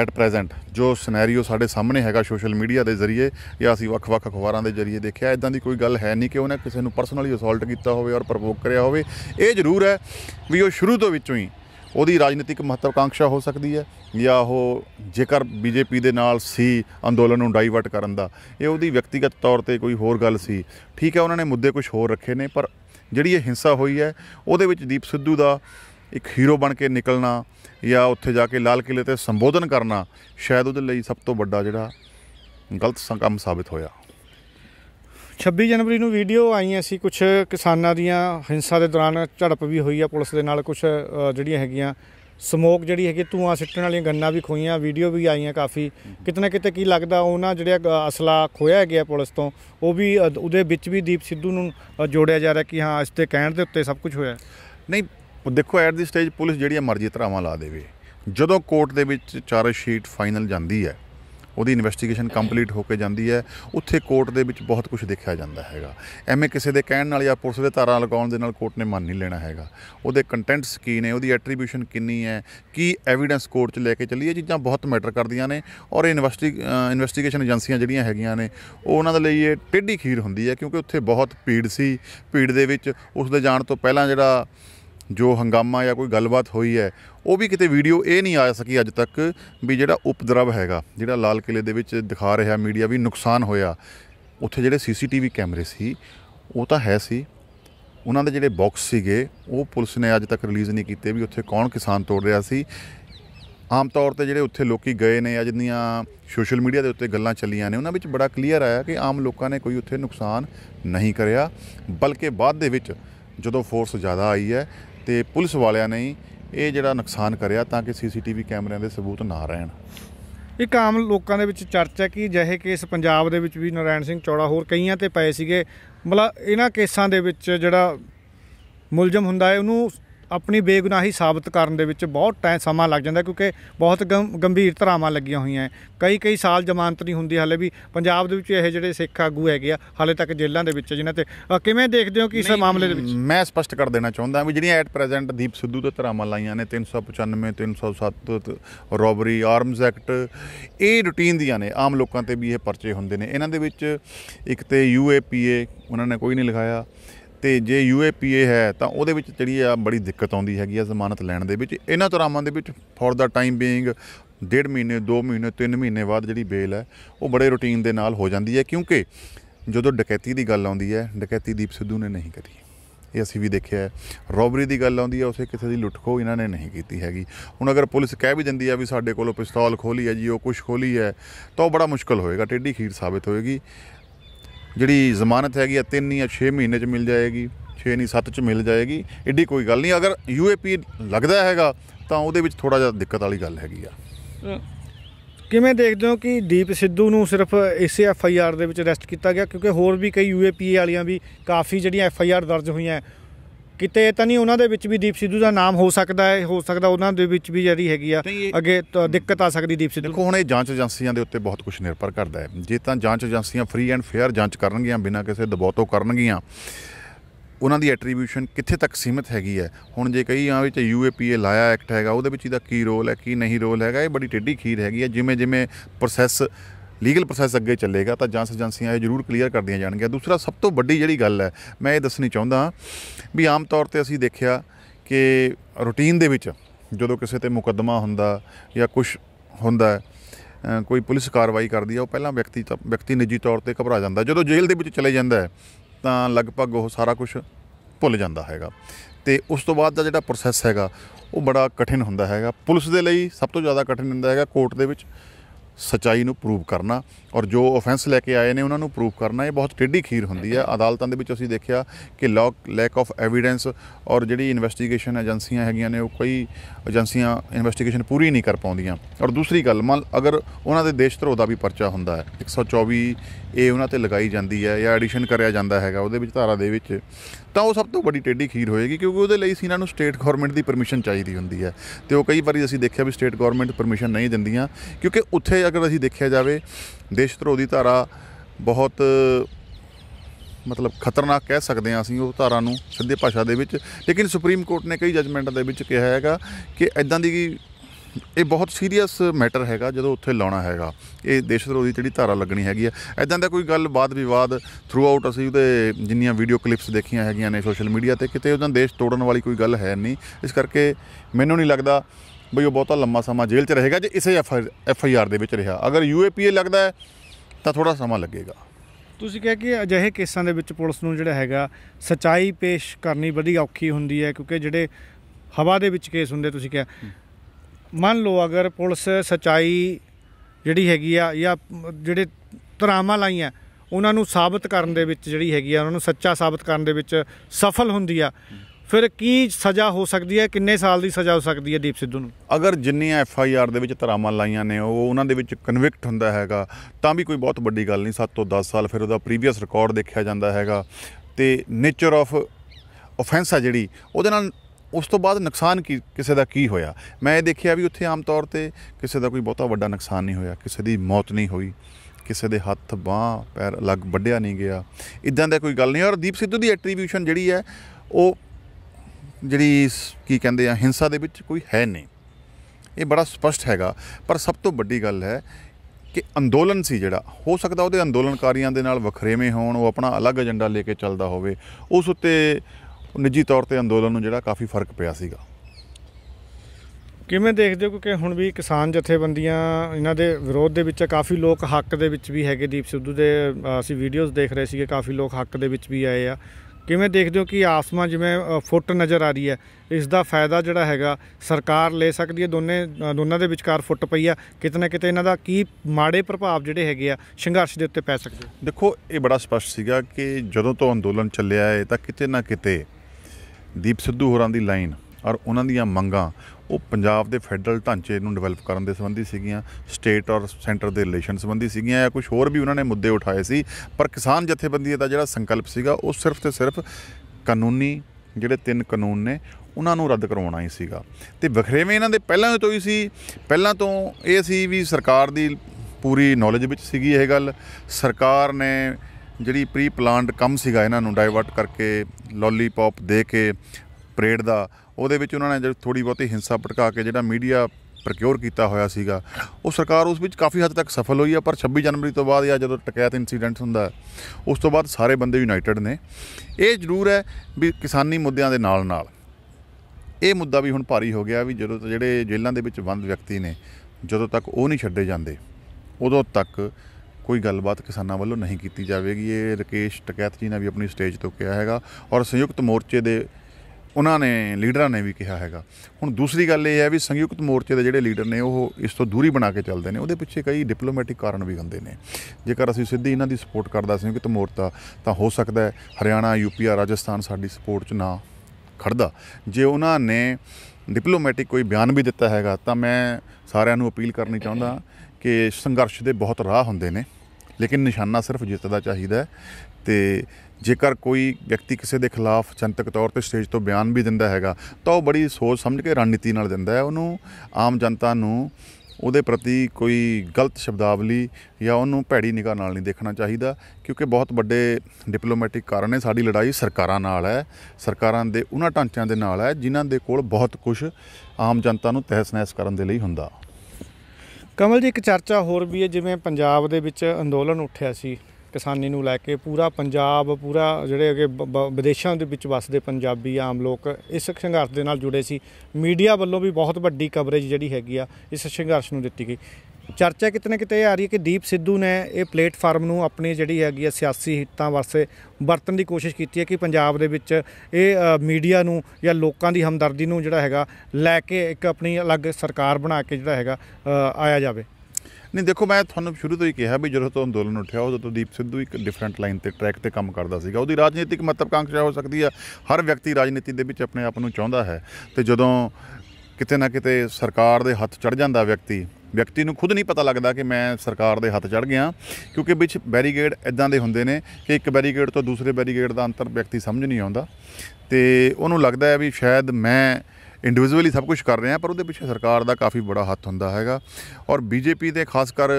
ਐਟ ਪ੍ਰੈਜ਼ੈਂਟ ਜੋ ਸਿਨੈਰੀਓ ਸਾਡੇ ਸਾਹਮਣੇ ਹੈਗਾ ਸੋਸ਼ਲ ਮੀਡੀਆ ਦੇ ਜ਼ਰੀਏ ਜਾਂ ਅਸੀਂ ਵੱਖ-ਵੱਖ ਅਖਬਾਰਾਂ ਦੇ ਜ਼ਰੀਏ ਦੇਖਿਆ ਇਦਾਂ ਦੀ ਕੋਈ ਗੱਲ ਹੈ ਨਹੀਂ ਕਿ ਉਹਨੇ ਕਿਸੇ ਨੂੰ ਪਰਸਨਲੀ ਅਸੌਲਟ ਕੀਤਾ ਹੋਵੇ ਔਰ ਪ੍ਰੋਵੋਕ ਕਰਿਆ ਹੋਵੇ ਇਹ ਜ਼ਰੂਰ ਹੈ ਵੀ ਉਹ ਸ਼ੁਰੂ ਤੋਂ ਵਿੱਚੋਂ ਹੀ ਉਹਦੀ ਰਾਜਨੀਤਿਕ ਮਹੱਤਵਕਾਂਕਸ਼ਾ ਹੋ ਸਕਦੀ ਹੈ ਜਾਂ ਉਹ ਜੇਕਰ ਬੀਜੇਪੀ ਦੇ ਨਾਲ ਸੀ ਅੰਦੋਲਨ ਨੂੰ ਡਾਈਵਰਟ ਕਰਨ ਦਾ ਇਹ ਉਹਦੀ ਵਿਅਕਤੀਗਤ ਤੌਰ ਤੇ ਕੋਈ ਹੋਰ ਗੱਲ ਸੀ ਠੀਕ ਹੈ ਉਹਨਾਂ ਨੇ ਮੁੱਦੇ ਕੁਝ ਹੋਰ ਰੱਖੇ ਨੇ ਪਰ ਜਿਹੜੀ ਇਹ ਹਿੰਸਾ ਹੋਈ ਹੈ ਉਹਦੇ ਵਿੱਚ ਦੀਪ ਸਿੱਧੂ ਦਾ ਇੱਕ ਹੀਰੋ ਬਣ ਕੇ ਨਿਕਲਣਾ ਜਾਂ ਉੱਥੇ ਜਾ ਕੇ ਲਾਲ ਕਿਲੇ ਤੇ ਸੰਬੋਧਨ ਕਰਨਾ ਸ਼ਾਇਦ ਉਹਦੇ ਲਈ ਸਭ ਤੋਂ ਵੱਡਾ ਜਿਹੜਾ ਗਲਤ ਕੰਮ ਸਾਬਤ ਹੋਇਆ 26 ਜਨਵਰੀ ਨੂੰ ਵੀਡੀਓ ਆਈਆਂ ਸੀ ਕੁਝ ਕਿਸਾਨਾਂ ਦੀਆਂ ਹਿੰਸਾ ਦੇ ਦੌਰਾਨ ਝੜਪ ਵੀ ਹੋਈ ਆ ਪੁਲਿਸ ਦੇ ਨਾਲ ਕੁਝ ਜਿਹੜੀਆਂ ਹੈਗੀਆਂ ਸਮੋਕ ਜਿਹੜੀ ਹੈਗੀ ਧੂਆਂ ਸਿੱਟਣ ਵਾਲੀਆਂ ਗੰਨਾਂ ਵੀ ਖੋਈਆਂ ਵੀਡੀਓ ਵੀ ਆਈਆਂ ਕਾਫੀ ਕਿਤਨਾ ਕਿਤੇ ਕੀ ਲੱਗਦਾ ਉਹਨਾਂ ਜਿਹੜਿਆ ਅਸਲਾ ਖੋਇਆ ਗਿਆ ਪੁਲਿਸ ਤੋਂ ਉਹ ਵੀ ਉਹਦੇ ਵਿੱਚ ਵੀ ਦੀਪ ਸਿੱਧੂ ਨੂੰ ਜੋੜਿਆ ਜਾ ਰਿਹਾ ਕਿ ਹਾਂ ਇਸ ਤੇ ਕਹਿਣ ਦੇ ਉੱਤੇ ਸਭ ਕੁਝ ਹੋਇਆ ਨਹੀਂ ਦੇਖੋ ਐਟ ਦੀ ਸਟੇਜ ਪੁਲਿਸ ਜਿਹੜੀ ਮਰਜ਼ੀ ਧਰਾਵਾਂ ਲਾ ਦੇਵੇ ਜਦੋਂ ਕੋਰਟ ਦੇ ਵਿੱਚ ਚਾਰਜ ਸ਼ੀਟ ਫਾਈਨਲ ਜਾਂਦੀ ਹੈ ਉਹਦੀ ਇਨਵੈਸਟੀਗੇਸ਼ਨ ਕੰਪਲੀਟ ਹੋ ਕੇ ਜਾਂਦੀ ਹੈ ਉੱਥੇ ਕੋਰਟ ਦੇ ਵਿੱਚ ਬਹੁਤ ਕੁਝ ਦੇਖਿਆ ਜਾਂਦਾ ਹੈਗਾ ਐਵੇਂ ਕਿਸੇ ਦੇ ਕਹਿਣ ਨਾਲ ਜਾਂ ਪੁਲਿਸ ਦੇ ਧਾਰਾ ਲਗਾਉਣ ਦੇ ਨਾਲ ਕੋਰਟ ਨੇ ਮੰਨ ਨਹੀਂ ਲੈਣਾ ਹੈਗਾ ਉਹਦੇ ਕੰਟੈਂਟਸ ਕੀ ਨੇ ਉਹਦੀ ਐਟਰੀਬਿਊਸ਼ਨ ਕਿੰਨੀ ਹੈ ਕੀ ਐਵੀਡੈਂਸ ਕੋਰਟ 'ਚ ਲੈ ਕੇ ਚੱਲੀ ਇਹ ਚੀਜ਼ਾਂ ਬਹੁਤ ਮੈਟਰ ਕਰਦੀਆਂ ਨੇ ਔਰ ਇਨਵੈਸਟੀਗੇਸ਼ਨ ਏਜੰਸੀਆਂ ਜਿਹੜੀਆਂ ਹੈਗੀਆਂ ਨੇ ਉਹ ਉਹਨਾਂ ਦੇ ਲਈ ਇਹ ਟੇਢੀ ਖੀਰ ਹੁੰਦੀ ਹੈ ਕਿਉਂਕਿ ਉੱਥੇ ਬਹੁਤ ਪੀੜ ਸੀ ਪੀੜ ਦੇ ਵਿੱਚ ਉਸ ਦੇ ਜਾਣ ਤੋਂ ਪਹਿਲਾਂ ਜਿਹੜਾ ਜੋ ਹੰਗਾਮਾ ਜਾਂ ਕੋਈ ਗੱਲਬਾਤ ਹੋਈ ਹੈ ਉਹ ਵੀ ਕਿਤੇ ਵੀਡੀਓ ਇਹ ਨਹੀਂ ਆ ਸਕੀ ਅੱਜ ਤੱਕ ਵੀ ਜਿਹੜਾ ਉਪਦਰਵ ਹੈਗਾ ਜਿਹੜਾ ਲਾਲ ਕਿਲੇ ਦੇ ਵਿੱਚ ਦਿਖਾ ਰਿਹਾ ਮੀਡੀਆ ਵੀ ਨੁਕਸਾਨ ਹੋਇਆ ਉੱਥੇ ਜਿਹੜੇ ਸੀਸੀਟੀਵੀ ਕੈਮਰੇ ਸੀ ਉਹ ਤਾਂ ਹੈ ਸੀ ਉਹਨਾਂ ਦੇ ਜਿਹੜੇ ਬਾਕਸ ਸੀਗੇ ਉਹ ਪੁਲਿਸ ਨੇ ਅੱਜ ਤੱਕ ਰਿਲੀਜ਼ ਨਹੀਂ ਕੀਤੇ ਵੀ ਉੱਥੇ ਕੌਣ ਕਿਸਾਨ ਤੋੜ ਰਿਹਾ ਸੀ ਆਮ ਤੌਰ ਤੇ ਜਿਹੜੇ ਉੱਥੇ ਲੋਕੀ ਗਏ ਨੇ ਜਾਂ ਜਿੰਨੀਆਂ ਸੋਸ਼ਲ ਮੀਡੀਆ ਦੇ ਉੱਤੇ ਗੱਲਾਂ ਚੱਲੀਆਂ ਨੇ ਉਹਨਾਂ ਵਿੱਚ ਬੜਾ ਕਲੀਅਰ ਆਇਆ ਕਿ ਆਮ ਲੋਕਾਂ ਨੇ ਕੋਈ ਉੱਥੇ ਨੁਕਸਾਨ ਨਹੀਂ ਕਰਿਆ ਬਲਕਿ ਬਾਅਦ ਦੇ ਵਿੱਚ ਜਦੋਂ ਫੋਰਸ ਜ਼ਿਆਦਾ ਆਈ ਹੈ ਤੇ ਪੁਲਿਸ ਵਾਲਿਆਂ ਨੇ ਇਹ ਜਿਹੜਾ ਨੁਕਸਾਨ ਕਰਿਆ ਤਾਂ ਕਿ ਸੀਸੀਟੀਵੀ ਕੈਮਰਿਆਂ ਦੇ ਸਬੂਤ ਨਾ ਰਹਿਣ ਇੱਕ ਆਮ ਲੋਕਾਂ ਦੇ ਵਿੱਚ ਚਰਚਾ ਕਿ ਜਿਹੇ ਕੇਸ ਪੰਜਾਬ ਦੇ ਵਿੱਚ ਵੀ ਨਰੈਣ ਸਿੰਘ ਚੌੜਾ ਹੋਰ ਕਈਆਂ ਤੇ ਪਏ ਸੀਗੇ ਮਤਲਬ ਇਹਨਾਂ ਕੇਸਾਂ ਦੇ ਵਿੱਚ ਜਿਹੜਾ ਮੁਲਜ਼ਮ ਹੁੰਦਾ ਹੈ ਉਹਨੂੰ ਆਪਣੀ ਬੇਗੁਨਾਹੀ ਸਾਬਤ ਕਰਨ ਦੇ ਵਿੱਚ ਬਹੁਤ ਟਾਈਮ ਸਮਾਂ ਲੱਗ ਜਾਂਦਾ ਕਿਉਂਕਿ ਬਹੁਤ ਗੰਭੀਰ ਧਰਾਵਾਂ ਲੱਗੀਆਂ ਹੋਈਆਂ ਕਈ ਕਈ ਸਾਲ ਜ਼ਮਾਨਤ ਨਹੀਂ ਹੁੰਦੀ ਹਾਲੇ ਵੀ ਪੰਜਾਬ ਦੇ ਵਿੱਚ ਇਹ ਜਿਹੜੇ ਸਿੱਖ ਆਗੂ ਹੈਗੇ ਆ ਹਾਲੇ ਤੱਕ ਜੇਲ੍ਹਾਂ ਦੇ ਵਿੱਚ ਜਿਨ੍ਹਾਂ ਤੇ ਕਿਵੇਂ ਦੇਖਦੇ ਹੋ ਕਿ ਇਸ ਮਾਮਲੇ ਦੇ ਵਿੱਚ ਮੈਂ ਸਪਸ਼ਟ ਕਰ ਦੇਣਾ ਚਾਹੁੰਦਾ ਵੀ ਜਿਹੜੀਆਂ ਐਟ ਪ੍ਰੈਜ਼ੈਂਟ ਦੀਪ ਸਿੱਧੂ ਤੇ ਧਰਾਵਾਂ ਲਾਈਆਂ ਨੇ 395 307 ਰੋਬਰੀ ਆਰਮਸ ਐਕਟ ਇਹ ਰੁਟੀਨ ਦੀਆਂ ਨੇ ਆਮ ਲੋਕਾਂ ਤੇ ਵੀ ਇਹ ਪਰਚੇ ਹੁੰਦੇ ਨੇ ਇਹਨਾਂ ਦੇ ਵਿੱਚ ਇੱਕ ਤੇ ਯੂਏਪੀਏ ਉਹਨਾਂ ਨੇ ਕੋਈ ਨਹੀਂ ਲਿਖਾਇਆ ਤੇ ਜੇ ਯੂਏਪੀਏ ਹੈ ਤਾਂ ਉਹਦੇ ਵਿੱਚ ਜਿਹੜੀ ਆ ਬੜੀ ਦਿੱਕਤ ਆਉਂਦੀ ਹੈਗੀ ਆ ਜ਼ਮਾਨਤ ਲੈਣ ਦੇ ਵਿੱਚ ਇਹਨਾਂ ਤਰਾਮਾਂ ਦੇ ਵਿੱਚ ਫॉर ਦਾ ਟਾਈਮ ਬੀਇੰਗ ਡੇਢ ਮਹੀਨੇ 2 ਮਹੀਨੇ 3 ਮਹੀਨੇ ਬਾਅਦ ਜਿਹੜੀ ਬੇਲ ਹੈ ਉਹ ਬੜੇ ਰੁਟੀਨ ਦੇ ਨਾਲ ਹੋ ਜਾਂਦੀ ਹੈ ਕਿਉਂਕਿ ਜਦੋਂ ਡਕੈਤੀ ਦੀ ਗੱਲ ਆਉਂਦੀ ਹੈ ਡਕੈਤੀ ਦੀਪ ਸਿੱਧੂ ਨੇ ਨਹੀਂ ਕਰੀ ਇਹ ਅਸੀਂ ਵੀ ਦੇਖਿਆ ਰੋਬਰੀ ਦੀ ਗੱਲ ਆਉਂਦੀ ਹੈ ਉਸੇ ਕਿਸੇ ਦੀ ਲੁੱਟਖੋ ਇਹਨਾਂ ਨੇ ਨਹੀਂ ਕੀਤੀ ਹੈਗੀ ਹੁਣ ਅਗਰ ਪੁਲਿਸ ਕਹਿ ਵੀ ਦਿੰਦੀ ਆ ਵੀ ਸਾਡੇ ਕੋਲੋਂ ਪਿਸਤੌਲ ਖੋਲੀ ਹੈ ਜੀ ਉਹ ਕੁਝ ਖੋਲੀ ਹੈ ਤਾਂ ਉਹ ਬੜਾ ਮੁਸ਼ਕਲ ਹੋਏਗਾ ਟੇਢੀ ਖੀਰ ਸਾਬਤ ਹੋਏਗੀ ਜਿਹੜੀ ਜ਼ਮਾਨਤ ਹੈਗੀ ਆ 3 ਜਾਂ 6 ਮਹੀਨੇ ਚ ਮਿਲ ਜਾਏਗੀ 6 ਨਹੀਂ 7 ਚ ਮਿਲ ਜਾਏਗੀ ਐਡੀ ਕੋਈ ਗੱਲ ਨਹੀਂ ਅਗਰ ਯੂਏਪੀ ਲੱਗਦਾ ਹੈਗਾ ਤਾਂ ਉਹਦੇ ਵਿੱਚ ਥੋੜਾ ਜਿਹਾ ਦਿੱਕਤ ਵਾਲੀ ਗੱਲ ਹੈਗੀ ਆ ਕਿਵੇਂ ਦੇਖਦੇ ਹੋ ਕਿ ਦੀਪ ਸਿੱਧੂ ਨੂੰ ਸਿਰਫ ਇਸੇ ਐਫ ਆਈ ਆਰ ਦੇ ਵਿੱਚ ਅਰੈਸਟ ਕੀਤਾ ਗਿਆ ਕਿਉਂਕਿ ਹੋਰ ਵੀ ਕਈ ਯੂਏਪੀਏ ਵਾਲੀਆਂ ਵੀ ਕਾਫੀ ਜਿਹੜੀਆਂ ਐਫ ਆਈ ਆਰ ਦਰਜ ਹੋਈਆਂ ਕਿਤੇ ਤਾਂ ਨਹੀਂ ਉਹਨਾਂ ਦੇ ਵਿੱਚ ਵੀ ਦੀਪ ਸਿੱਧੂ ਦਾ ਨਾਮ ਹੋ ਸਕਦਾ ਹੈ ਹੋ ਸਕਦਾ ਉਹਨਾਂ ਦੇ ਵਿੱਚ ਵੀ ਜਿਹੜੀ ਹੈਗੀ ਆ ਅੱਗੇ ਦਿੱਕਤ ਆ ਸਕਦੀ ਦੀਪ ਸਿੱਧੂ ਦੇਖੋ ਹੁਣ ਇਹ ਜਾਂਚ ਏਜੰਸੀਆਂ ਦੇ ਉੱਤੇ ਬਹੁਤ ਕੁਝ ਨਿਰਭਰ ਕਰਦਾ ਹੈ ਜੇ ਤਾਂ ਜਾਂਚ ਏਜੰਸੀਆਂ ਫ੍ਰੀ ਐਂਡ ਫੇਅਰ ਜਾਂਚ ਕਰਨਗੀਆਂ ਬਿਨਾਂ ਕਿਸੇ ਦਬਾਅ ਤੋਂ ਕਰਨਗੀਆਂ ਉਹਨਾਂ ਦੀ ਐਟਰੀਬਿਊਸ਼ਨ ਕਿੱਥੇ ਤੱਕ ਸੀਮਿਤ ਹੈਗੀ ਹੈ ਹੁਣ ਜੇ ਕਈ ਆ ਵਿੱਚ ਯੂਏਪੀਏ ਲਾਇਆ ਐਕਟ ਹੈਗਾ ਉਹਦੇ ਵਿੱਚ ਇਹਦਾ ਕੀ ਰੋਲ ਹੈ ਕੀ ਨਹੀਂ ਰੋਲ ਹੈਗਾ ਇਹ ਬੜੀ ਟੇਢੀ ਖੀਰ ਹੈਗੀ ਹੈ ਜਿਵੇਂ ਜਿਵੇਂ ਪ੍ਰੋਸੈਸ ਲੀਗਲ ਪ੍ਰੋਸੈਸ ਅੱਗੇ ਚੱਲੇਗਾ ਤਾਂ ਜਾਂਚ ਏਜੰਸੀਆਂ ਇਹ ਜ਼ਰੂਰ ਕਲੀਅਰ ਕਰਦੀਆਂ ਜਾਣਗੀਆਂ ਦੂਸਰਾ ਸਭ ਤੋਂ ਵੱਡੀ ਜਿਹੜੀ ਗੱਲ ਹੈ ਮੈਂ ਇਹ ਦੱਸਣੀ ਚਾਹੁੰਦਾ ਵੀ ਆਮ ਤੌਰ ਤੇ ਅਸੀਂ ਦੇਖਿਆ ਕਿ ਰੁਟੀਨ ਦੇ ਵਿੱਚ ਜਦੋਂ ਕਿਸੇ ਤੇ ਮੁਕੱਦਮਾ ਹੁੰਦਾ ਜਾਂ ਕੁਝ ਹੁੰਦਾ ਕੋਈ ਪੁਲਿਸ ਕਾਰਵਾਈ ਕਰਦੀ ਆ ਉਹ ਪਹਿਲਾਂ ਵਿਅਕਤੀ ਵਿਅਕਤੀ ਨਿੱਜੀ ਤੌਰ ਤੇ ਘਬਰਾ ਜਾਂਦਾ ਜਦੋਂ ਜੇਲ੍ਹ ਦੇ ਵਿੱਚ ਚਲੇ ਜਾਂਦਾ ਤਾਂ ਲਗਭਗ ਉਹ ਸਾਰਾ ਕੁਝ ਭੁੱਲ ਜਾਂਦਾ ਹੈਗਾ ਤੇ ਉਸ ਤੋਂ ਬਾਅਦ ਦਾ ਜਿਹੜਾ ਪ੍ਰੋਸੈਸ ਹੈਗਾ ਉਹ ਬੜਾ ਕਠਿਨ ਹੁੰਦਾ ਹੈਗਾ ਪੁਲਿਸ ਦੇ ਲਈ ਸਭ ਤੋਂ ਜ਼ਿਆਦਾ ਕਠਿਨ ਹੁੰਦਾ ਹੈਗਾ ਕੋਰਟ ਦੇ ਵਿੱਚ ਸਚਾਈ ਨੂੰ ਪ੍ਰੂਵ ਕਰਨਾ ਔਰ ਜੋ ਆਫੈਂਸ ਲੈ ਕੇ ਆਏ ਨੇ ਉਹਨਾਂ ਨੂੰ ਪ੍ਰੂਵ ਕਰਨਾ ਇਹ ਬਹੁਤ ਟੇਢੀ ਖੀਰ ਹੁੰਦੀ ਹੈ ਅਦਾਲਤਾਂ ਦੇ ਵਿੱਚ ਅਸੀਂ ਦੇਖਿਆ ਕਿ ਲੈਕ ਆਫ ਐਵੀਡੈਂਸ ਔਰ ਜਿਹੜੀ ਇਨਵੈਸਟੀਗੇਸ਼ਨ ਏਜੰਸੀਆਂ ਹੈਗੀਆਂ ਨੇ ਉਹ ਕੋਈ ਏਜੰਸੀਆਂ ਇਨਵੈਸਟੀਗੇਸ਼ਨ ਪੂਰੀ ਨਹੀਂ ਕਰ ਪਾਉਂਦੀਆਂ ਔਰ ਦੂਸਰੀ ਗੱਲ ਮੰਨ ਅਗਰ ਉਹਨਾਂ ਦੇ ਦੇਸ਼ ਧਰੋਹ ਦਾ ਵੀ ਪਰਚਾ ਹੁੰਦਾ ਹੈ 124 ਇਹ ਉਹਨਾਂ ਤੇ ਲਗਾਈ ਜਾਂਦੀ ਹੈ ਜਾਂ ਐਡੀਸ਼ਨ ਕਰਿਆ ਜਾਂਦਾ ਹੈਗਾ ਉਹਦੇ ਵਿੱਚ ਧਾਰਾ ਦੇ ਵਿੱਚ ਤਾਂ ਉਹ ਸਭ ਤੋਂ ਵੱਡੀ ਟੇਢੀ ਖੀਰ ਹੋਏਗੀ ਕਿਉਂਕਿ ਉਹਦੇ ਲਈ ਸੀ ਇਹਨਾਂ ਨੂੰ ਸਟੇਟ ਗਵਰਨਮੈਂਟ ਦੀ ਪਰਮਿਸ਼ਨ ਚਾਹੀਦੀ ਹੁੰਦੀ ਹੈ ਤੇ ਉਹ ਕਈ ਵਾਰੀ ਅਸੀਂ ਦੇਖਿਆ ਵੀ ਸਟੇਟ ਗਵਰਨਮੈਂਟ ਪਰਮਿਸ਼ਨ ਨਹੀਂ ਦਿੰਦੀਆਂ ਕਿਉਂਕਿ ਉੱਥੇ ਅਗਰ ਅਸੀਂ ਦੇਖਿਆ ਜਾਵੇ ਦੇਸ਼ ਧਰੋ ਦੀ ਧਾਰਾ ਬਹੁਤ ਮਤਲਬ ਖਤਰਨਾਕ ਕਹਿ ਸਕਦੇ ਹਾਂ ਅਸੀਂ ਉਹ ਧਾਰਾ ਨੂੰ ਸਿੱਧੇ ਭਾਸ਼ਾ ਦੇ ਵਿੱਚ ਲੇਕਿਨ ਸੁਪਰੀਮ ਕੋਰਟ ਨੇ ਕਈ ਜਜਮੈਂਟਾਂ ਦੇ ਵਿੱਚ ਕਿਹਾ ਹੈਗਾ ਕਿ ਐਦਾਂ ਦੀ ਇਹ ਬਹੁਤ ਸੀਰੀਅਸ ਮੈਟਰ ਹੈਗਾ ਜਦੋਂ ਉੱਥੇ ਲਾਉਣਾ ਹੈਗਾ ਇਹ ਦੇਸ਼ ਵਿਰੋਧੀ ਜਿਹੜੀ ਧਾਰਾ ਲੱਗਣੀ ਹੈਗੀ ਆ ਐਦਾਂ ਦਾ ਕੋਈ ਗੱਲ ਬਾਤ ਵਿਵਾਦ ਥਰੂ ਆਊਟ ਅਸੀਂ ਉਹਦੇ ਜਿੰਨੀਆਂ ਵੀਡੀਓ ਕਲਿੱਪਸ ਦੇਖੀਆਂ ਹੈਗੀਆਂ ਨੇ ਸੋਸ਼ਲ ਮੀਡੀਆ ਤੇ ਕਿਤੇ ਉਹਦਾ ਦੇਸ਼ ਤੋੜਨ ਵਾਲੀ ਕੋਈ ਗੱਲ ਹੈ ਨਹੀਂ ਇਸ ਕਰਕੇ ਮੈਨੂੰ ਨਹੀਂ ਲੱਗਦਾ ਬਈ ਉਹ ਬਹੁਤਾ ਲੰਮਾ ਸਮਾਂ ਜੇਲ੍ਹ 'ਚ ਰਹੇਗਾ ਜੇ ਇਸੇ ਐਫ ਆਈ ਆਰ ਦੇ ਵਿੱਚ ਰਿਹਾ ਅਗਰ ਯੂਏਪੀਏ ਲੱਗਦਾ ਤਾਂ ਥੋੜਾ ਸਮਾਂ ਲੱਗੇਗਾ ਤੁਸੀਂ ਕਿਹਾ ਕਿ ਅਜਿਹੇ ਕੇਸਾਂ ਦੇ ਵਿੱਚ ਪੁਲਿਸ ਨੂੰ ਜਿਹੜਾ ਹੈਗਾ ਸਚਾਈ ਪੇਸ਼ ਕਰਨੀ ਬੜੀ ਔਖੀ ਹੁੰਦੀ ਹੈ ਕਿਉਂਕਿ ਜਿਹੜੇ ਹਵਾ ਦੇ ਵਿੱਚ ਕੇਸ ਹੁੰਦੇ ਤੁਸੀਂ ਕਿਹਾ ਮੰਨ ਲਓ ਅਗਰ ਪੁਲਿਸ ਸਚਾਈ ਜਿਹੜੀ ਹੈਗੀ ਆ ਜਾਂ ਜਿਹੜੇ ਧਰਾਵਾਂ ਲਾਈਆਂ ਉਹਨਾਂ ਨੂੰ ਸਾਬਤ ਕਰਨ ਦੇ ਵਿੱਚ ਜਿਹੜੀ ਹੈਗੀ ਆ ਉਹਨਾਂ ਨੂੰ ਸੱਚਾ ਸਾਬਤ ਕਰਨ ਦੇ ਵਿੱਚ ਸਫਲ ਹੁੰਦੀ ਆ ਫਿਰ ਕੀ ਸਜ਼ਾ ਹੋ ਸਕਦੀ ਹੈ ਕਿੰਨੇ ਸਾਲ ਦੀ ਸਜ਼ਾ ਹੋ ਸਕਦੀ ਹੈ ਦੀਪ ਸਿੱਧੂ ਨੂੰ ਅਗਰ ਜਿੰਨੀਆਂ ਐਫ ਆਈ ਆਰ ਦੇ ਵਿੱਚ ਧਰਾਵਾਂ ਲਾਈਆਂ ਨੇ ਉਹ ਉਹਨਾਂ ਦੇ ਵਿੱਚ ਕਨਵਿਕਟ ਹੁੰਦਾ ਹੈਗਾ ਤਾਂ ਵੀ ਕੋਈ ਬਹੁਤ ਵੱਡੀ ਗੱਲ ਨਹੀਂ 7 ਤੋਂ 10 ਸਾਲ ਫਿਰ ਉਹਦਾ ਪ੍ਰੀਵੀਅਸ ਰਿਕਾਰਡ ਦੇਖਿਆ ਜਾਂਦਾ ਹੈਗਾ ਤੇ ਨੇਚਰ ਆਫ ਆਫੈਂਸ ਆ ਜਿਹੜੀ ਉਹਦੇ ਨਾਲ ਉਸ ਤੋਂ ਬਾਅਦ ਨੁਕਸਾਨ ਕੀ ਕਿਸੇ ਦਾ ਕੀ ਹੋਇਆ ਮੈਂ ਇਹ ਦੇਖਿਆ ਵੀ ਉੱਥੇ ਆਮ ਤੌਰ ਤੇ ਕਿਸੇ ਦਾ ਕੋਈ ਬਹੁਤਾ ਵੱਡਾ ਨੁਕਸਾਨ ਨਹੀਂ ਹੋਇਆ ਕਿਸੇ ਦੀ ਮੌਤ ਨਹੀਂ ਹੋਈ ਕਿਸੇ ਦੇ ਹੱਥ ਬਾਹ ਪੈਰ ਅਲੱਗ ਵੱਡਿਆ ਨਹੀਂ ਗਿਆ ਇਦਾਂ ਦਾ ਕੋਈ ਗੱਲ ਨਹੀਂ ਔਰ ਦੀਪ ਸਿੱਧੂ ਦੀ ਐਟਰੀਬਿਊਸ਼ਨ ਜਿਹੜੀ ਹੈ ਉਹ ਜਿਹੜੀ ਕੀ ਕਹਿੰਦੇ ਆ ਹਿੰਸਾ ਦੇ ਵਿੱਚ ਕੋਈ ਹੈ ਨਹੀਂ ਇਹ ਬੜਾ ਸਪਸ਼ਟ ਹੈਗਾ ਪਰ ਸਭ ਤੋਂ ਵੱਡੀ ਗੱਲ ਹੈ ਕਿ ਅੰਦੋਲਨ ਸੀ ਜਿਹੜਾ ਹੋ ਸਕਦਾ ਉਹਦੇ ਅੰਦੋਲਨਕਾਰੀਆਂ ਦੇ ਨਾਲ ਵੱਖਰੇਵੇਂ ਹੋਣ ਉਹ ਆਪਣਾ ਅਲੱਗ ਏਜੰਡਾ ਲੈ ਕੇ ਚੱਲਦਾ ਹੋਵੇ ਉਸ ਉੱਤੇ ਨਿੱਜੀ ਤੌਰ ਤੇ ਅੰਦੋਲਨ ਨੂੰ ਜਿਹੜਾ ਕਾਫੀ ਫਰਕ ਪਿਆ ਸੀਗਾ ਕਿਵੇਂ ਦੇਖਦੇ ਹੋ ਕਿ ਹੁਣ ਵੀ ਕਿਸਾਨ ਜਥੇਬੰਦੀਆਂ ਇਹਨਾਂ ਦੇ ਵਿਰੋਧ ਦੇ ਵਿੱਚ ਕਾਫੀ ਲੋਕ ਹੱਕ ਦੇ ਵਿੱਚ ਵੀ ਹੈਗੇ ਦੀਪ ਸਿੱਧੂ ਦੇ ਅਸੀਂ ਵੀਡੀਓਜ਼ ਦੇਖ ਰਹੇ ਸੀਗੇ ਕਾਫੀ ਲੋਕ ਹੱਕ ਦੇ ਵਿੱਚ ਵੀ ਆਏ ਆ ਕਿਵੇਂ ਦੇਖਦੇ ਹੋ ਕਿ ਆਸਮਾਨ ਜਿਵੇਂ ਫੁੱਟ ਨਜ਼ਰ ਆ ਰਹੀ ਹੈ ਇਸ ਦਾ ਫਾਇਦਾ ਜਿਹੜਾ ਹੈਗਾ ਸਰਕਾਰ ਲੈ ਸਕਦੀ ਹੈ ਦੋਨੇ ਦੋਨਾਂ ਦੇ ਵਿਚਕਾਰ ਫੁੱਟ ਪਈ ਆ ਕਿਤਨਾ ਕਿਤੇ ਇਹਨਾਂ ਦਾ ਕੀ ਮਾੜੇ ਪ੍ਰਭਾਵ ਜਿਹੜੇ ਹੈਗੇ ਆ ਸੰਘਰਸ਼ ਦੇ ਉੱਤੇ ਪੈ ਸਕਦੇ ਦੇਖੋ ਇਹ ਬੜਾ ਸਪਸ਼ਟ ਸੀਗਾ ਕਿ ਜਦੋਂ ਤੋਂ ਅੰਦੋਲਨ ਚੱਲਿਆ ਹੈ ਤਾਂ ਕਿਤੇ ਨਾ ਕਿਤੇ ਦੀਪ ਸਿੱਧੂ ਹੋਰਾਂ ਦੀ ਲਾਈਨ ਔਰ ਉਹਨਾਂ ਦੀਆਂ ਮੰਗਾਂ ਉਹ ਪੰਜਾਬ ਦੇ ਫੈਡਰਲ ਢਾਂਚੇ ਨੂੰ ਡਿਵੈਲਪ ਕਰਨ ਦੇ ਸੰਬੰਧੀ ਸੀਗੀਆਂ ਸਟੇਟ ਔਰ ਸੈਂਟਰ ਦੇ ਰਿਲੇਸ਼ਨ ਸੰਬੰਧੀ ਸੀਗੀਆਂ ਜਾਂ ਕੁਝ ਹੋਰ ਵੀ ਉਹਨਾਂ ਨੇ ਮੁੱਦੇ ਉਠਾਏ ਸੀ ਪਰ ਕਿਸਾਨ ਜਥੇਬੰਦੀ ਦਾ ਜਿਹੜਾ ਸੰਕਲਪ ਸੀਗਾ ਉਹ ਸਿਰਫ ਤੇ ਸਿਰਫ ਕਾਨੂੰਨੀ ਜਿਹੜੇ ਤਿੰਨ ਕਾਨੂੰਨ ਨੇ ਉਹਨਾਂ ਨੂੰ ਰੱਦ ਕਰਵਾਉਣਾ ਹੀ ਸੀਗਾ ਤੇ ਵਖਰੇਵੇਂ ਇਹਨਾਂ ਦੇ ਪਹਿਲਾਂ ਤੋਂ ਹੀ ਸੀ ਪਹਿਲਾਂ ਤੋਂ ਇਹ ਸੀ ਵੀ ਸਰਕਾਰ ਦੀ ਪੂਰੀ ਨੌਲੇਜ ਵਿੱਚ ਸੀਗੀ ਇਹ ਗੱਲ ਸਰਕਾਰ ਨੇ ਜਿਹੜੀ ਪ੍ਰੀ ਪਲਾਨਡ ਕੰਮ ਸੀਗਾ ਇਹਨਾਂ ਨੂੰ ਡਾਇਵਰਟ ਕਰਕੇ ਲੋਲੀਪੌਪ ਦੇ ਕੇ ਪਰੇਡ ਦਾ ਉਹਦੇ ਵਿੱਚ ਉਹਨਾਂ ਨੇ ਜਿਹੜੀ ਥੋੜੀ ਬਹੁਤੀ ਹਿੰਸਾ ਭਟਕਾ ਕੇ ਜਿਹੜਾ ਮੀਡੀਆ ਪ੍ਰਕਿਊਰ ਕੀਤਾ ਹੋਇਆ ਸੀਗਾ ਉਹ ਸਰਕਾਰ ਉਸ ਵਿੱਚ ਕਾਫੀ ਹੱਦ ਤੱਕ ਸਫਲ ਹੋਈ ਆ ਪਰ 26 ਜਨਵਰੀ ਤੋਂ ਬਾਅਦ ਜਾਂ ਜਦੋਂ ਟਕੈਤ ਇਨਸੀਡੈਂਟ ਹੁੰਦਾ ਉਸ ਤੋਂ ਬਾਅਦ ਸਾਰੇ ਬੰਦੇ ਯੂਨਾਈਟਿਡ ਨੇ ਇਹ ਜ਼ਰੂਰ ਹੈ ਵੀ ਕਿਸਾਨੀ ਮੁੱਦਿਆਂ ਦੇ ਨਾਲ ਨਾਲ ਇਹ ਮੁੱਦਾ ਵੀ ਹੁਣ ਭਾਰੀ ਹੋ ਗਿਆ ਵੀ ਜਦੋਂ ਜਿਹੜੇ ਜੇਲ੍ਹਾਂ ਦੇ ਵਿੱਚ ਬੰਦ ਵਿਅਕਤੀ ਨੇ ਜਦੋਂ ਤੱਕ ਉਹ ਨਹੀਂ ਛੱਡੇ ਜਾਂਦੇ ਉਦੋਂ ਤੱਕ ਕੋਈ ਗੱਲਬਾਤ ਕਿਸਾਨਾਂ ਵੱਲੋਂ ਨਹੀਂ ਕੀਤੀ ਜਾਵੇਗੀ ਇਹ ਰਕੇਸ਼ ਟਕੈਤ ਜੀ ਨੇ ਵੀ ਆਪਣੀ ਸਟੇਜ ਤੋਂ ਕਿਹਾ ਹੈਗਾ ਔਰ ਸੰਯੁਕਤ ਮੋਰਚੇ ਦੇ ਉਹਨਾਂ ਨੇ ਲੀਡਰਾਂ ਨੇ ਵੀ ਕਿਹਾ ਹੈਗਾ ਹੁਣ ਦੂਸਰੀ ਗੱਲ ਇਹ ਹੈ ਵੀ ਸੰਯੁਕਤ ਮੋਰਚੇ ਦੇ ਜਿਹੜੇ ਲੀਡਰ ਨੇ ਉਹ ਇਸ ਤੋਂ ਦੂਰੀ ਬਣਾ ਕੇ ਚੱਲਦੇ ਨੇ ਉਹਦੇ ਪਿੱਛੇ ਕਈ ਡਿਪਲੋਮੈਟਿਕ ਕਾਰਨ ਵੀ ਹੁੰਦੇ ਨੇ ਜੇਕਰ ਅਸੀਂ ਸਿੱਧੀ ਇਹਨਾਂ ਦੀ ਸਪੋਰਟ ਕਰਦਾ ਸੰਯੁਕਤ ਮੋਰਚਾ ਤਾਂ ਹੋ ਸਕਦਾ ਹੈ ਹਰਿਆਣਾ ਯੂਪੀ ਆ ਰਾਜਸਥਾਨ ਸਾਡੀ ਸਪੋਰਟ 'ਚ ਨਾ ਖੜਦਾ ਜੇ ਉਹਨਾਂ ਨੇ ਡਿਪਲੋਮੈਟਿਕ ਕੋਈ ਬਿਆਨ ਵੀ ਦਿੱਤਾ ਹੈਗਾ ਤਾਂ ਮੈਂ ਸਾਰਿਆਂ ਨੂੰ ਅਪੀਲ ਕਰਨੀ ਚਾਹੁੰਦਾ ਕਿ ਸੰਘਰਸ਼ ਦੇ ਬਹੁਤ ਰਾਹ ਹੁੰਦੇ ਨੇ ਲੇਕਿਨ ਨਿਸ਼ਾਨਾ ਸਿਰਫ ਜਿੱਤ ਦਾ ਚਾਹੀਦਾ ਤੇ ਜੇਕਰ ਕੋਈ ਵਿਅਕਤੀ ਕਿਸੇ ਦੇ ਖਿਲਾਫ ਜਨਤਕ ਤੌਰ ਤੇ ਸਟੇਜ ਤੋਂ ਬਿਆਨ ਵੀ ਦਿੰਦਾ ਹੈਗਾ ਤਾਂ ਉਹ ਬੜੀ ਸੋਚ ਸਮਝ ਕੇ ਰਣਨੀਤੀ ਨਾਲ ਦਿੰਦਾ ਹੈ ਉਹਨੂੰ ਆਮ ਜਨਤਾ ਨੂੰ ਉਹਦੇ ਪ੍ਰਤੀ ਕੋਈ ਗਲਤ ਸ਼ਬਦਾਵਲੀ ਜਾਂ ਉਹਨੂੰ ਭੈੜੀ ਨਿਗਾਹ ਨਾਲ ਨਹੀਂ ਦੇਖਣਾ ਚਾਹੀਦਾ ਕਿਉਂਕਿ ਬਹੁਤ ਵੱਡੇ ਡਿਪਲੋਮੈਟਿਕ ਕਾਰਨ ਨੇ ਸਾਡੀ ਲੜਾਈ ਸਰਕਾਰਾਂ ਨਾਲ ਹੈ ਸਰਕਾਰਾਂ ਦੇ ਉਹਨਾਂ ਢਾਂਚਿਆਂ ਦੇ ਨਾਲ ਹੈ ਜਿਨ੍ਹਾਂ ਦੇ ਕੋਲ ਬਹੁਤ ਕੁਝ ਆਮ ਜਨਤਾ ਨੂੰ ਤਹਿਸ-ਨਹਿਸ ਕਰਨ ਦੇ ਲਈ ਹੁੰਦਾ ਕਮਲ ਜੀ ਇੱਕ ਚਰਚਾ ਹੋਰ ਵੀ ਹੈ ਜਿਵੇਂ ਪੰਜਾਬ ਦੇ ਵਿੱਚ ਅੰਦੋਲਨ ਉੱਠਿਆ ਸੀ ਕਿਸਾਨੀ ਨੂੰ ਲੈ ਕੇ ਪੂਰਾ ਪੰਜਾਬ ਪੂਰਾ ਜਿਹੜੇ ਅਗੇ ਵਿਦੇਸ਼ਾਂ ਦੇ ਵਿੱਚ ਵੱਸਦੇ ਪੰਜਾਬੀ ਆਮ ਲੋਕ ਇਸ ਸੰਘਰਸ਼ ਦੇ ਨਾਲ ਜੁੜੇ ਸੀ ਮੀਡੀਆ ਵੱਲੋਂ ਵੀ ਬਹੁਤ ਵੱਡੀ ਕਵਰੇਜ ਜਿਹੜੀ ਹੈਗੀ ਆ ਇਸ ਸੰਘਰਸ਼ ਨੂੰ ਦਿੱਤੀ ਗਈ ਚਰਚਾ ਕਿਤਨੇ ਕਿਤੇ ਆ ਰਹੀ ਹੈ ਕਿ ਦੀਪ ਸਿੱਧੂ ਨੇ ਇਹ ਪਲੇਟਫਾਰਮ ਨੂੰ ਆਪਣੀ ਜਿਹੜੀ ਹੈਗੀ ਹੈ ਸਿਆਸੀ ਹਿੱਤਾਂ ਵਾਸਤੇ ਵਰਤਣ ਦੀ ਕੋਸ਼ਿਸ਼ ਕੀਤੀ ਹੈ ਕਿ ਪੰਜਾਬ ਦੇ ਵਿੱਚ ਇਹ ਮੀਡੀਆ ਨੂੰ ਜਾਂ ਲੋਕਾਂ ਦੀ ਹਮਦਰਦੀ ਨੂੰ ਜਿਹੜਾ ਹੈਗਾ ਲੈ ਕੇ ਇੱਕ ਆਪਣੀ ਅਲੱਗ ਸਰਕਾਰ ਬਣਾ ਕੇ ਜਿਹੜਾ ਹੈਗਾ ਆਇਆ ਜਾਵੇ ਨਹੀਂ ਦੇਖੋ ਮੈਂ ਤੁਹਾਨੂੰ ਸ਼ੁਰੂ ਤੋਂ ਹੀ ਕਿਹਾ ਵੀ ਜਦੋਂ ਤੋਂ ਅੰਦੋਲਨ ਉੱਠਿਆ ਉਦੋਂ ਤੋਂ ਦੀਪ ਸਿੱਧੂ ਇੱਕ ਡਿਫਰੈਂਟ ਲਾਈਨ ਤੇ ਟਰੈਕ ਤੇ ਕੰਮ ਕਰਦਾ ਸੀਗਾ ਉਹਦੀ ਰਾਜਨੀਤਿਕ ਮਤਵਕਾਂਕਸ਼ਾ ਹੋ ਸਕਦੀ ਆ ਹਰ ਵਿਅਕਤੀ ਰਾਜਨੀਤੀ ਦੇ ਵਿੱਚ ਆਪਣੇ ਆਪ ਨੂੰ ਚਾਹੁੰਦਾ ਹੈ ਤੇ ਜਦੋਂ ਕਿਤੇ ਨਾ ਕਿਤੇ ਸਰਕਾਰ ਦੇ ਹੱਥ ਚੜ ਜਾਂਦਾ ਵਿਅਕਤੀ ਵਿਅਕਤੀ ਨੂੰ ਖੁਦ ਨਹੀਂ ਪਤਾ ਲੱਗਦਾ ਕਿ ਮੈਂ ਸਰਕਾਰ ਦੇ ਹੱਥ ਚੜ ਗਿਆ ਕਿਉਂਕਿ ਵਿੱਚ ਬੈਰੀਗੇਡ ਇਦਾਂ ਦੇ ਹੁੰਦੇ ਨੇ ਕਿ ਇੱਕ ਬੈਰੀਗੇਡ ਤੋਂ ਦੂਸਰੇ ਬੈਰੀਗੇਡ ਦਾ ਅੰਤਰ ਵਿਅਕਤੀ ਸਮਝ ਨਹੀਂ ਆਉਂਦਾ ਤੇ ਉਹਨੂੰ ਲੱਗਦਾ ਹੈ ਵੀ ਸ਼ਾਇਦ ਮੈਂ ਇੰਡੀਵਿਜੂਅਲੀ ਸਭ ਕੁਝ ਕਰ ਰਿਹਾ ਹਾਂ ਪਰ ਉਹਦੇ ਪਿੱਛੇ ਸਰਕਾਰ ਦਾ ਕਾਫੀ ਬੜਾ ਹੱਥ ਹੁੰਦਾ ਹੈਗਾ ਔਰ ਬੀਜੇਪੀ ਦੇ ਖਾਸ ਕਰ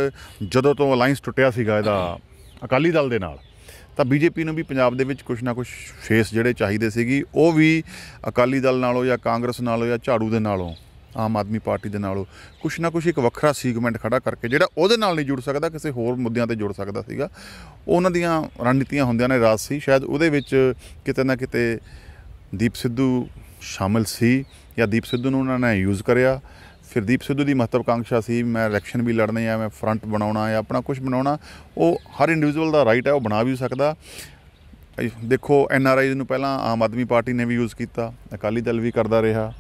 ਜਦੋਂ ਤੋਂ ਅਲਾਈਅੰਸ ਟੁੱਟਿਆ ਸੀਗਾ ਇਹਦਾ ਅਕਾਲੀ ਦਲ ਦੇ ਨਾਲ ਤਾਂ ਬੀਜੇਪੀ ਨੂੰ ਵੀ ਪੰਜਾਬ ਦੇ ਵਿੱਚ ਕੁਝ ਨਾ ਕੁਝ ਫੇਸ ਜਿਹੜੇ ਚਾਹੀਦੇ ਸੀਗੀ ਉਹ ਵੀ ਅਕਾਲੀ ਦਲ ਨਾਲੋਂ ਜਾਂ ਕਾਂਗਰਸ ਨਾਲੋਂ ਜਾਂ ਝਾੜੂ ਦੇ ਨਾਲੋਂ ਆਮ ਆਦਮੀ ਪਾਰਟੀ ਦੇ ਨਾਲੋਂ ਕੁਛ ਨਾ ਕੁਛ ਇੱਕ ਵੱਖਰਾ ਸੀਗਮੈਂਟ ਖੜਾ ਕਰਕੇ ਜਿਹੜਾ ਉਹਦੇ ਨਾਲ ਨਹੀਂ ਜੁੜ ਸਕਦਾ ਕਿਸੇ ਹੋਰ ਮੁੱਦਿਆਂ ਤੇ ਜੁੜ ਸਕਦਾ ਸੀਗਾ ਉਹਨਾਂ ਦੀਆਂ ਰਣਨੀਤੀਆਂ ਹੁੰਦੀਆਂ ਨੇ ਰਾਜ ਸੀ ਸ਼ਾਇਦ ਉਹਦੇ ਵਿੱਚ ਕਿਤੇ ਨਾ ਕਿਤੇ ਦੀਪ ਸਿੱਧੂ ਸ਼ਾਮਲ ਸੀ ਜਾਂ ਦੀਪ ਸਿੱਧੂ ਨੂੰ ਉਹਨਾਂ ਨੇ ਯੂਜ਼ ਕਰਿਆ ਫਿਰ ਦੀਪ ਸਿੱਧੂ ਦੀ ਮਹੱਤਵਕਾਂਖਸ਼ਾ ਸੀ ਮੈਂ ਇਲੈਕਸ਼ਨ ਵੀ ਲੜਨੇ ਆ ਮੈਂ ਫਰੰਟ ਬਣਾਉਣਾ ਆ ਆਪਣਾ ਕੁਝ ਬਣਾਉਣਾ ਉਹ ਹਰ ਇੰਡੀਵਿਜੂਅਲ ਦਾ ਰਾਈਟ ਹੈ ਉਹ ਬਣਾ ਵੀ ਸਕਦਾ ਦੇਖੋ ਐਨ ਆਰ ਆਈ ਨੂੰ ਪਹਿਲਾਂ ਆਮ ਆਦਮੀ ਪਾਰਟੀ ਨੇ ਵੀ ਯੂਜ਼ ਕੀਤਾ ਅਕਾਲੀ ਦਲ ਵੀ ਕਰਦਾ ਰਿਹਾ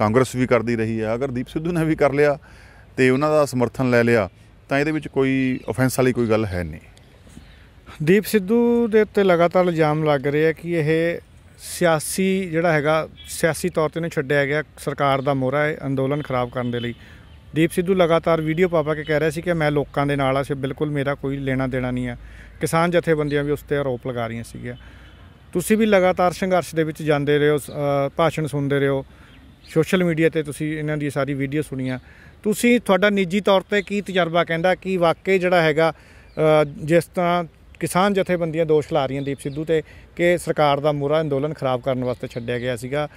ਕਾਂਗਰਸ ਵੀ ਕਰਦੀ ਰਹੀ ਹੈ ਅਗਰ ਦੀਪ ਸਿੱਧੂ ਨੇ ਵੀ ਕਰ ਲਿਆ ਤੇ ਉਹਨਾਂ ਦਾ ਸਮਰਥਨ ਲੈ ਲਿਆ ਤਾਂ ਇਹਦੇ ਵਿੱਚ ਕੋਈ ਆਫੈਂਸ ਵਾਲੀ ਕੋਈ ਗੱਲ ਹੈ ਨਹੀਂ ਦੀਪ ਸਿੱਧੂ ਦੇ ਉੱਤੇ ਲਗਾਤਾਰ ਇਲਜ਼ਾਮ ਲੱਗ ਰਹੇ ਆ ਕਿ ਇਹ ਸਿਆਸੀ ਜਿਹੜਾ ਹੈਗਾ ਸਿਆਸੀ ਤੌਰ ਤੇ ਉਹਨੂੰ ਛੱਡਿਆ ਗਿਆ ਸਰਕਾਰ ਦਾ ਮੋਹਰਾ ਹੈ ਅੰਦੋਲਨ ਖਰਾਬ ਕਰਨ ਦੇ ਲਈ ਦੀਪ ਸਿੱਧੂ ਲਗਾਤਾਰ ਵੀਡੀਓ ਪਾਪਾ ਕੇ ਕਹਿ ਰਿਹਾ ਸੀ ਕਿ ਮੈਂ ਲੋਕਾਂ ਦੇ ਨਾਲ ਆ ਸੀ ਬਿਲਕੁਲ ਮੇਰਾ ਕੋਈ ਲੈਣਾ ਦੇਣਾ ਨਹੀਂ ਆ ਕਿਸਾਨ ਜਥੇਬੰਦੀਆਂ ਵੀ ਉਸ ਤੇ ਆਰੋਪ ਲਗਾ ਰਹੀਆਂ ਸੀਗੀਆਂ ਤੁਸੀਂ ਵੀ ਲਗਾਤਾਰ ਸੰਘਰਸ਼ ਦੇ ਵਿੱਚ ਜਾਂਦੇ ਰਹੇ ਹੋ ਭਾਸ਼ਣ ਸੁਣਦੇ ਰਹੇ ਹੋ ਸੋਸ਼ਲ ਮੀਡੀਆ ਤੇ ਤੁਸੀਂ ਇਹਨਾਂ ਦੀ ਸਾਰੀ ਵੀਡੀਓ ਸੁਣੀਆਂ ਤੁਸੀਂ ਤੁਹਾਡਾ ਨਿੱਜੀ ਤੌਰ ਤੇ ਕੀ ਤਜਰਬਾ ਕਹਿੰਦਾ ਕੀ ਵਾਕਈ ਜਿਹੜਾ ਹੈਗਾ ਜਿਸ ਤਰ੍ਹਾਂ ਕਿਸਾਨ ਜਥੇਬੰਦੀਆਂ ਦੋਸ਼ ਲਾ ਰਹੀਆਂ ਦੀਪ ਸਿੱਧੂ ਤੇ ਕਿ ਸਰਕਾਰ ਦਾ ਮੂਰਾ ਅੰਦੋਲਨ ਖਰਾਬ ਕਰਨ ਵਾਸਤੇ ਛੱਡਿਆ ਗਿਆ ਸੀਗਾ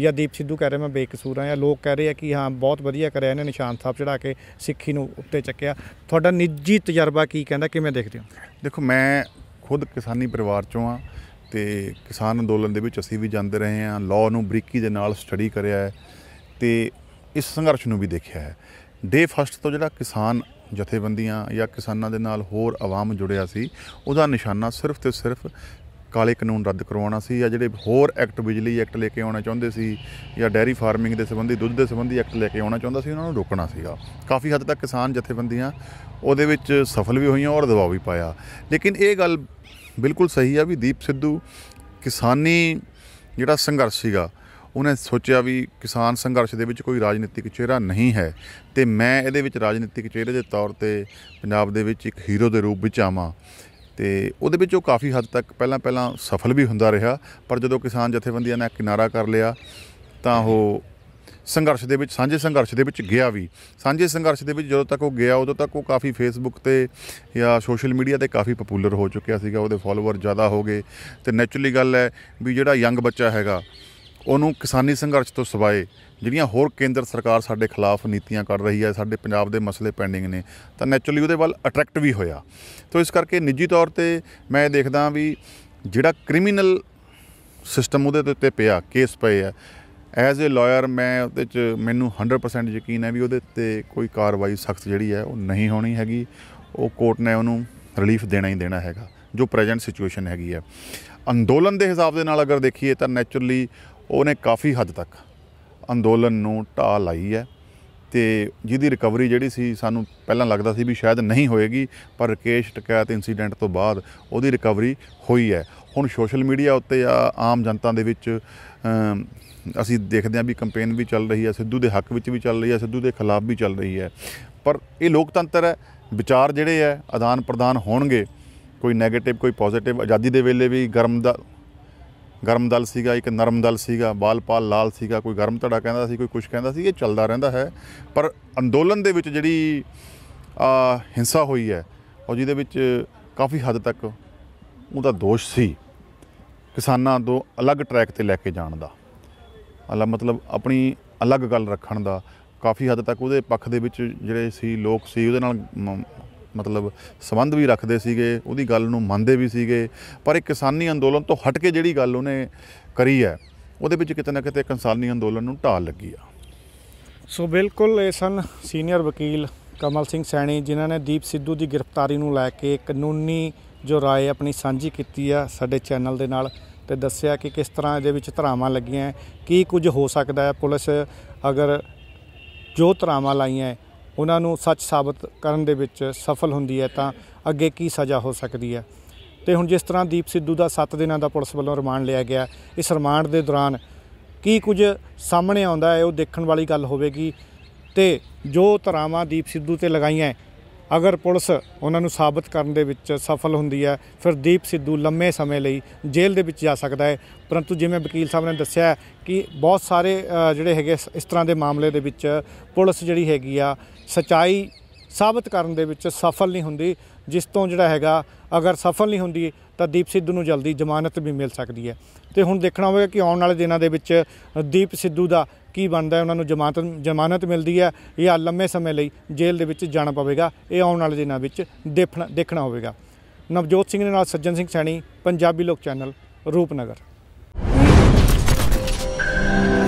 ਜਾਂ ਦੀਪ ਸਿੱਧੂ ਕਹਿ ਰਹੇ ਮੈਂ ਬੇਕਸੂਰ ਆ ਜਾਂ ਲੋਕ ਕਹਿ ਰਹੇ ਆ ਕਿ ਹਾਂ ਬਹੁਤ ਵਧੀਆ ਕਰਿਆ ਇਹਨੇ ਨਿਸ਼ਾਨ ਸਾਹਿਬ ਚੜਾ ਕੇ ਸਿੱਖੀ ਨੂੰ ਉੱਤੇ ਚੱਕਿਆ ਤੁਹਾਡਾ ਨਿੱਜੀ ਤਜਰਬਾ ਕੀ ਕਹਿੰਦਾ ਕਿਵੇਂ ਦੇਖਦੇ ਹੋ ਦੇਖੋ ਮੈਂ ਖੁਦ ਕਿਸਾਨੀ ਪਰਿਵਾਰ ਚੋਂ ਆ ਤੇ ਕਿਸਾਨ ਅੰਦੋਲਨ ਦੇ ਵਿੱਚ ਅਸੀਂ ਵੀ ਜਾਂਦੇ ਰਹੇ ਹਾਂ ਲਾਅ ਨੂੰ ਬਰੀਕੀ ਦੇ ਨਾਲ ਸਟੱਡੀ ਕਰਿਆ ਹੈ ਤੇ ਇਸ ਸੰਘਰਸ਼ ਨੂੰ ਵੀ ਦੇਖਿਆ ਹੈ ਡੇ ਫਸਟ ਤੋਂ ਜਿਹੜਾ ਕਿਸਾਨ ਜਥੇਬੰਦੀਆਂ ਜਾਂ ਕਿਸਾਨਾਂ ਦੇ ਨਾਲ ਹੋਰ ਆਵਾਮ ਜੁੜਿਆ ਸੀ ਉਹਦਾ ਨਿਸ਼ਾਨਾ ਸਿਰਫ ਤੇ ਸਿਰਫ ਕਾਲੇ ਕਾਨੂੰਨ ਰੱਦ ਕਰਵਾਉਣਾ ਸੀ ਜਾਂ ਜਿਹੜੇ ਹੋਰ ਐਕਟ ਬਿਜਲੀ ਐਕਟ ਲੈ ਕੇ ਆਉਣਾ ਚਾਹੁੰਦੇ ਸੀ ਜਾਂ ਡੈਰੀ ਫਾਰਮਿੰਗ ਦੇ ਸੰਬੰਧੀ ਦੁੱਧ ਦੇ ਸੰਬੰਧੀ ਐਕਟ ਲੈ ਕੇ ਆਉਣਾ ਚਾਹੁੰਦਾ ਸੀ ਉਹਨਾਂ ਨੂੰ ਰੋਕਣਾ ਸੀਗਾ ਕਾਫੀ ਹੱਦ ਤੱਕ ਕਿਸਾਨ ਜਥੇਬੰਦੀਆਂ ਉਹਦੇ ਵਿੱਚ ਸਫਲ ਵੀ ਹੋਈਆਂ ਔਰ ਦਬਾਅ ਵੀ ਪਾਇਆ ਲੇਕਿਨ ਇਹ ਗੱਲ ਬਿਲਕੁਲ ਸਹੀ ਆ ਵੀ ਦੀਪ ਸਿੱਧੂ ਕਿਸਾਨੀ ਜਿਹੜਾ ਸੰਘਰਸ਼ ਸੀਗਾ ਉਹਨੇ ਸੋਚਿਆ ਵੀ ਕਿਸਾਨ ਸੰਘਰਸ਼ ਦੇ ਵਿੱਚ ਕੋਈ ਰਾਜਨੀਤਿਕ ਚਿਹਰਾ ਨਹੀਂ ਹੈ ਤੇ ਮੈਂ ਇਹਦੇ ਵਿੱਚ ਰਾਜਨੀਤਿਕ ਚਿਹਰੇ ਦੇ ਤੌਰ ਤੇ ਪੰਜਾਬ ਦੇ ਵਿੱਚ ਇੱਕ ਹੀਰੋ ਦੇ ਰੂਪ ਵਿੱਚ ਆਵਾਂ ਤੇ ਉਹਦੇ ਵਿੱਚ ਉਹ ਕਾਫੀ ਹੱਦ ਤੱਕ ਪਹਿਲਾਂ ਪਹਿਲਾਂ ਸਫਲ ਵੀ ਹੁੰਦਾ ਰਿਹਾ ਪਰ ਜਦੋਂ ਕਿਸਾਨ ਜਥੇਬੰਦੀਆਂ ਨੇ ਕਿਨਾਰਾ ਕਰ ਲਿਆ ਤਾਂ ਉਹ ਸੰਘਰਸ਼ ਦੇ ਵਿੱਚ ਸਾਂਝੇ ਸੰਘਰਸ਼ ਦੇ ਵਿੱਚ ਗਿਆ ਵੀ ਸਾਂਝੇ ਸੰਘਰਸ਼ ਦੇ ਵਿੱਚ ਜਦੋਂ ਤੱਕ ਉਹ ਗਿਆ ਉਦੋਂ ਤੱਕ ਉਹ ਕਾਫੀ ਫੇਸਬੁੱਕ ਤੇ ਜਾਂ ਸੋਸ਼ਲ ਮੀਡੀਆ ਤੇ ਕਾਫੀ ਪਪੂਲਰ ਹੋ ਚੁੱਕਿਆ ਸੀਗਾ ਉਹਦੇ ਫਾਲੋਅਰ ਜ਼ਿਆਦਾ ਹੋ ਗਏ ਤੇ ਨੇਚਰਲੀ ਗੱਲ ਹੈ ਵੀ ਜਿਹੜਾ ਯੰਗ ਬੱਚਾ ਹੈਗਾ ਉਹਨੂੰ ਕਿਸਾਨੀ ਸੰਘਰਸ਼ ਤੋਂ ਸਿਵਾਏ ਜਿਹੜੀਆਂ ਹੋਰ ਕੇਂਦਰ ਸਰਕਾਰ ਸਾਡੇ ਖਿਲਾਫ ਨੀਤੀਆਂ ਕਰ ਰਹੀ ਹੈ ਸਾਡੇ ਪੰਜਾਬ ਦੇ ਮਸਲੇ ਪੈਂਡਿੰਗ ਨੇ ਤਾਂ ਨੇਚਰਲੀ ਉਹਦੇ ਵੱਲ ਅਟਰੈਕਟ ਵੀ ਹੋਇਆ ਤੋਂ ਇਸ ਕਰਕੇ ਨਿੱਜੀ ਤੌਰ ਤੇ ਮੈਂ ਦੇਖਦਾ ਵੀ ਜਿਹੜਾ ਕ੍ਰਿਮੀਨਲ ਸਿਸਟਮ ਉਹਦੇ ਉੱਤੇ ਪਿਆ ਕੇਸ ਪਏ ਆ ਐਜ਼ ਅ ਲਾਇਰ ਮੈਂ ਉਹਦੇ 'ਚ ਮੈਨੂੰ 100% ਯਕੀਨ ਹੈ ਵੀ ਉਹਦੇ ਤੇ ਕੋਈ ਕਾਰਵਾਈ ਸਖਤ ਜਿਹੜੀ ਹੈ ਉਹ ਨਹੀਂ ਹੋਣੀ ਹੈਗੀ ਉਹ ਕੋਰਟ ਨੇ ਉਹਨੂੰ ਰਿਲੀਫ ਦੇਣਾ ਹੀ ਦੇਣਾ ਹੈਗਾ ਜੋ ਪ੍ਰੈਜ਼ੈਂਟ ਸਿਚੁਏਸ਼ਨ ਹੈਗੀ ਹੈ ਅੰਦੋਲਨ ਦੇ ਹਿਸਾਬ ਦੇ ਨਾਲ ਅਗਰ ਦੇਖੀਏ ਤਾਂ ਨੇਚਰਲੀ ਉਹਨੇ ਕਾਫੀ ਹੱਦ ਤੱਕ ਅੰਦੋਲਨ ਨੂੰ ਢਾਹ ਲਾਈ ਹੈ ਤੇ ਜਿਹਦੀ ਰਿਕਵਰੀ ਜਿਹੜੀ ਸੀ ਸਾਨੂੰ ਪਹਿਲਾਂ ਲੱਗਦਾ ਸੀ ਵੀ ਸ਼ਾਇਦ ਨਹੀਂ ਹੋਏਗੀ ਪਰ ਰਕੇਸ਼ ਟਕਾਇਤ ਇਨਸੀਡੈਂਟ ਤੋਂ ਬਾਅਦ ਉਹਦੀ ਰਿਕਵਰੀ ਹੋਈ ਹੈ ਹੁਣ ਸੋਸ਼ਲ ਮੀਡੀਆ ਉੱਤੇ ਆ ਆਮ ਜਨਤਾ ਦੇ ਵਿੱਚ ਅਸੀਂ ਦੇਖਦੇ ਹਾਂ ਵੀ ਕੈਂਪੇਨ ਵੀ ਚੱਲ ਰਹੀ ਹੈ ਸਿੱਧੂ ਦੇ ਹੱਕ ਵਿੱਚ ਵੀ ਚੱਲ ਰਹੀ ਹੈ ਸਿੱਧੂ ਦੇ ਖਿਲਾਫ ਵੀ ਚੱਲ ਰਹੀ ਹੈ ਪਰ ਇਹ ਲੋਕਤੰਤਰ ਹੈ ਵਿਚਾਰ ਜਿਹੜੇ ਹੈ ਆਦਾਨ ਪ੍ਰਦਾਨ ਹੋਣਗੇ ਕੋਈ 네ਗੇਟਿਵ ਕੋਈ ਪੋਜ਼ਿਟਿਵ ਆਜ਼ਾਦੀ ਦੇ ਵੇਲੇ ਵੀ ਗਰਮ ਦਾ ਗਰਮ ਦਲ ਸੀਗਾ ਇੱਕ ਨਰਮ ਦਲ ਸੀਗਾ ਬਾਲਪਾਲ ਲਾਲ ਸੀਗਾ ਕੋਈ ਗਰਮ ਧੜਾ ਕਹਿੰਦਾ ਸੀ ਕੋਈ ਕੁਝ ਕਹਿੰਦਾ ਸੀ ਇਹ ਚੱਲਦਾ ਰਹਿੰਦਾ ਹੈ ਪਰ ਅੰਦੋਲਨ ਦੇ ਵਿੱਚ ਜਿਹੜੀ ਆ ਹਿੰਸਾ ਹੋਈ ਹੈ ਔਰ ਜਿਹਦੇ ਵਿੱਚ ਕਾਫੀ ਹੱਦ ਤੱਕ ਉਹਦਾ ਦੋਸ਼ ਸੀ ਕਿਸਾਨਾਂ ਤੋਂ ਅਲੱਗ ਟਰੈਕ ਤੇ ਲੈ ਕੇ ਜਾਣ ਦਾ ਅਲਾ ਮਤਲਬ ਆਪਣੀ ਅਲੱਗ ਗੱਲ ਰੱਖਣ ਦਾ ਕਾਫੀ ਹੱਦ ਤੱਕ ਉਹਦੇ ਪੱਖ ਦੇ ਵਿੱਚ ਜਿਹੜੇ ਸੀ ਲੋਕ ਸੀ ਉਹਦੇ ਨਾਲ ਮਤਲਬ ਸਬੰਧ ਵੀ ਰੱਖਦੇ ਸੀਗੇ ਉਹਦੀ ਗੱਲ ਨੂੰ ਮੰਨਦੇ ਵੀ ਸੀਗੇ ਪਰ ਇੱਕ ਕਿਸਾਨੀ ਅੰਦੋਲਨ ਤੋਂ ਹਟ ਕੇ ਜਿਹੜੀ ਗੱਲ ਉਹਨੇ ਕਰੀ ਹੈ ਉਹਦੇ ਵਿੱਚ ਕਿਤੇ ਨਾ ਕਿਤੇ ਕਿਸਾਨੀ ਅੰਦੋਲਨ ਨੂੰ ਢਾਲ ਲੱਗੀ ਆ ਸੋ ਬਿਲਕੁਲ ਇਹ ਸਨ ਸੀਨੀਅਰ ਵਕੀਲ ਕਮਲ ਸਿੰਘ ਸੈਣੀ ਜਿਨ੍ਹਾਂ ਨੇ ਦੀਪ ਸਿੱਧੂ ਦੀ ਗ੍ਰਿਫਤਾਰੀ ਨੂੰ ਲੈ ਕੇ ਕਾਨੂੰਨੀ ਜੋ رائے ਆਪਣੀ ਸਾਂਝੀ ਕੀਤੀ ਆ ਸਾਡੇ ਚੈਨਲ ਦੇ ਨਾਲ ਤੇ ਦੱਸਿਆ ਕਿ ਕਿਸ ਤਰ੍ਹਾਂ ਇਹਦੇ ਵਿੱਚ ਧਰਾਵਾਂ ਲੱਗੀਆਂ ਕੀ ਕੁਝ ਹੋ ਸਕਦਾ ਹੈ ਪੁਲਿਸ ਅਗਰ ਜੋ ਧਰਾਵਾਂ ਲਾਈਆਂ ਉਹਨਾਂ ਨੂੰ ਸੱਚ ਸਾਬਤ ਕਰਨ ਦੇ ਵਿੱਚ ਸਫਲ ਹੁੰਦੀ ਹੈ ਤਾਂ ਅੱਗੇ ਕੀ ਸਜ਼ਾ ਹੋ ਸਕਦੀ ਹੈ ਤੇ ਹੁਣ ਜਿਸ ਤਰ੍ਹਾਂ ਦੀਪ ਸਿੱਧੂ ਦਾ 7 ਦਿਨਾਂ ਦਾ ਪੁਲਿਸ ਵੱਲੋਂ ਰਿਮਾਂਡ ਲਿਆ ਗਿਆ ਇਸ ਰਿਮਾਂਡ ਦੇ ਦੌਰਾਨ ਕੀ ਕੁਝ ਸਾਹਮਣੇ ਆਉਂਦਾ ਹੈ ਉਹ ਦੇਖਣ ਵਾਲੀ ਗੱਲ ਹੋਵੇਗੀ ਤੇ ਜੋ ਧਰਾਵਾਂ ਦੀਪ ਸਿੱਧੂ ਤੇ ਲਗਾਈਆਂ ਅਗਰ ਪੁਲਿਸ ਉਹਨਾਂ ਨੂੰ ਸਾਬਤ ਕਰਨ ਦੇ ਵਿੱਚ ਸਫਲ ਹੁੰਦੀ ਹੈ ਫਿਰ ਦੀਪ ਸਿੱਧੂ ਲੰਮੇ ਸਮੇਂ ਲਈ ਜੇਲ੍ਹ ਦੇ ਵਿੱਚ ਜਾ ਸਕਦਾ ਹੈ ਪਰੰਤੂ ਜਿਵੇਂ ਵਕੀਲ ਸਾਹਿਬ ਨੇ ਦੱਸਿਆ ਕਿ ਬਹੁਤ ਸਾਰੇ ਜਿਹੜੇ ਹੈਗੇ ਇਸ ਤਰ੍ਹਾਂ ਦੇ ਮਾਮਲੇ ਦੇ ਵਿੱਚ ਪੁਲਿਸ ਜਿਹੜੀ ਹੈਗੀ ਆ ਸਚਾਈ ਸਾਬਤ ਕਰਨ ਦੇ ਵਿੱਚ ਸਫਲ ਨਹੀਂ ਹੁੰਦੀ ਜਿਸ ਤੋਂ ਜਿਹੜਾ ਹੈਗਾ ਅਗਰ ਸਫਲ ਨਹੀਂ ਹੁੰਦੀ ਤਾਂ ਦੀਪ ਸਿੱਧੂ ਨੂੰ ਜਲਦੀ ਜ਼ਮਾਨਤ ਵੀ ਮਿਲ ਸਕਦੀ ਹੈ ਤੇ ਹੁਣ ਦੇਖਣਾ ਹੋਵੇਗਾ ਕਿ ਆਉਣ ਵਾਲੇ ਦਿਨਾਂ ਦੇ ਵਿੱਚ ਦੀਪ ਸਿੱਧੂ ਦਾ ਕੀ ਬਣਦਾ ਉਹਨਾਂ ਨੂੰ ਜ਼ਮਾਨਤ ਜ਼ਮਾਨਤ ਮਿਲਦੀ ਹੈ ਜਾਂ ਲੰਮੇ ਸਮੇਂ ਲਈ ਜੇਲ੍ਹ ਦੇ ਵਿੱਚ ਜਾਣਾ ਪਵੇਗਾ ਇਹ ਆਉਣ ਵਾਲੇ ਦਿਨਾਂ ਵਿੱਚ ਦੇਖਣਾ ਦੇਖਣਾ ਹੋਵੇਗਾ ਨਵਜੋਤ ਸਿੰਘ ਦੇ ਨਾਲ ਸੱਜਣ ਸਿੰਘ ਸੈਣੀ ਪੰਜਾਬੀ ਲੋਕ ਚੈਨਲ ਰੂਪਨਗਰ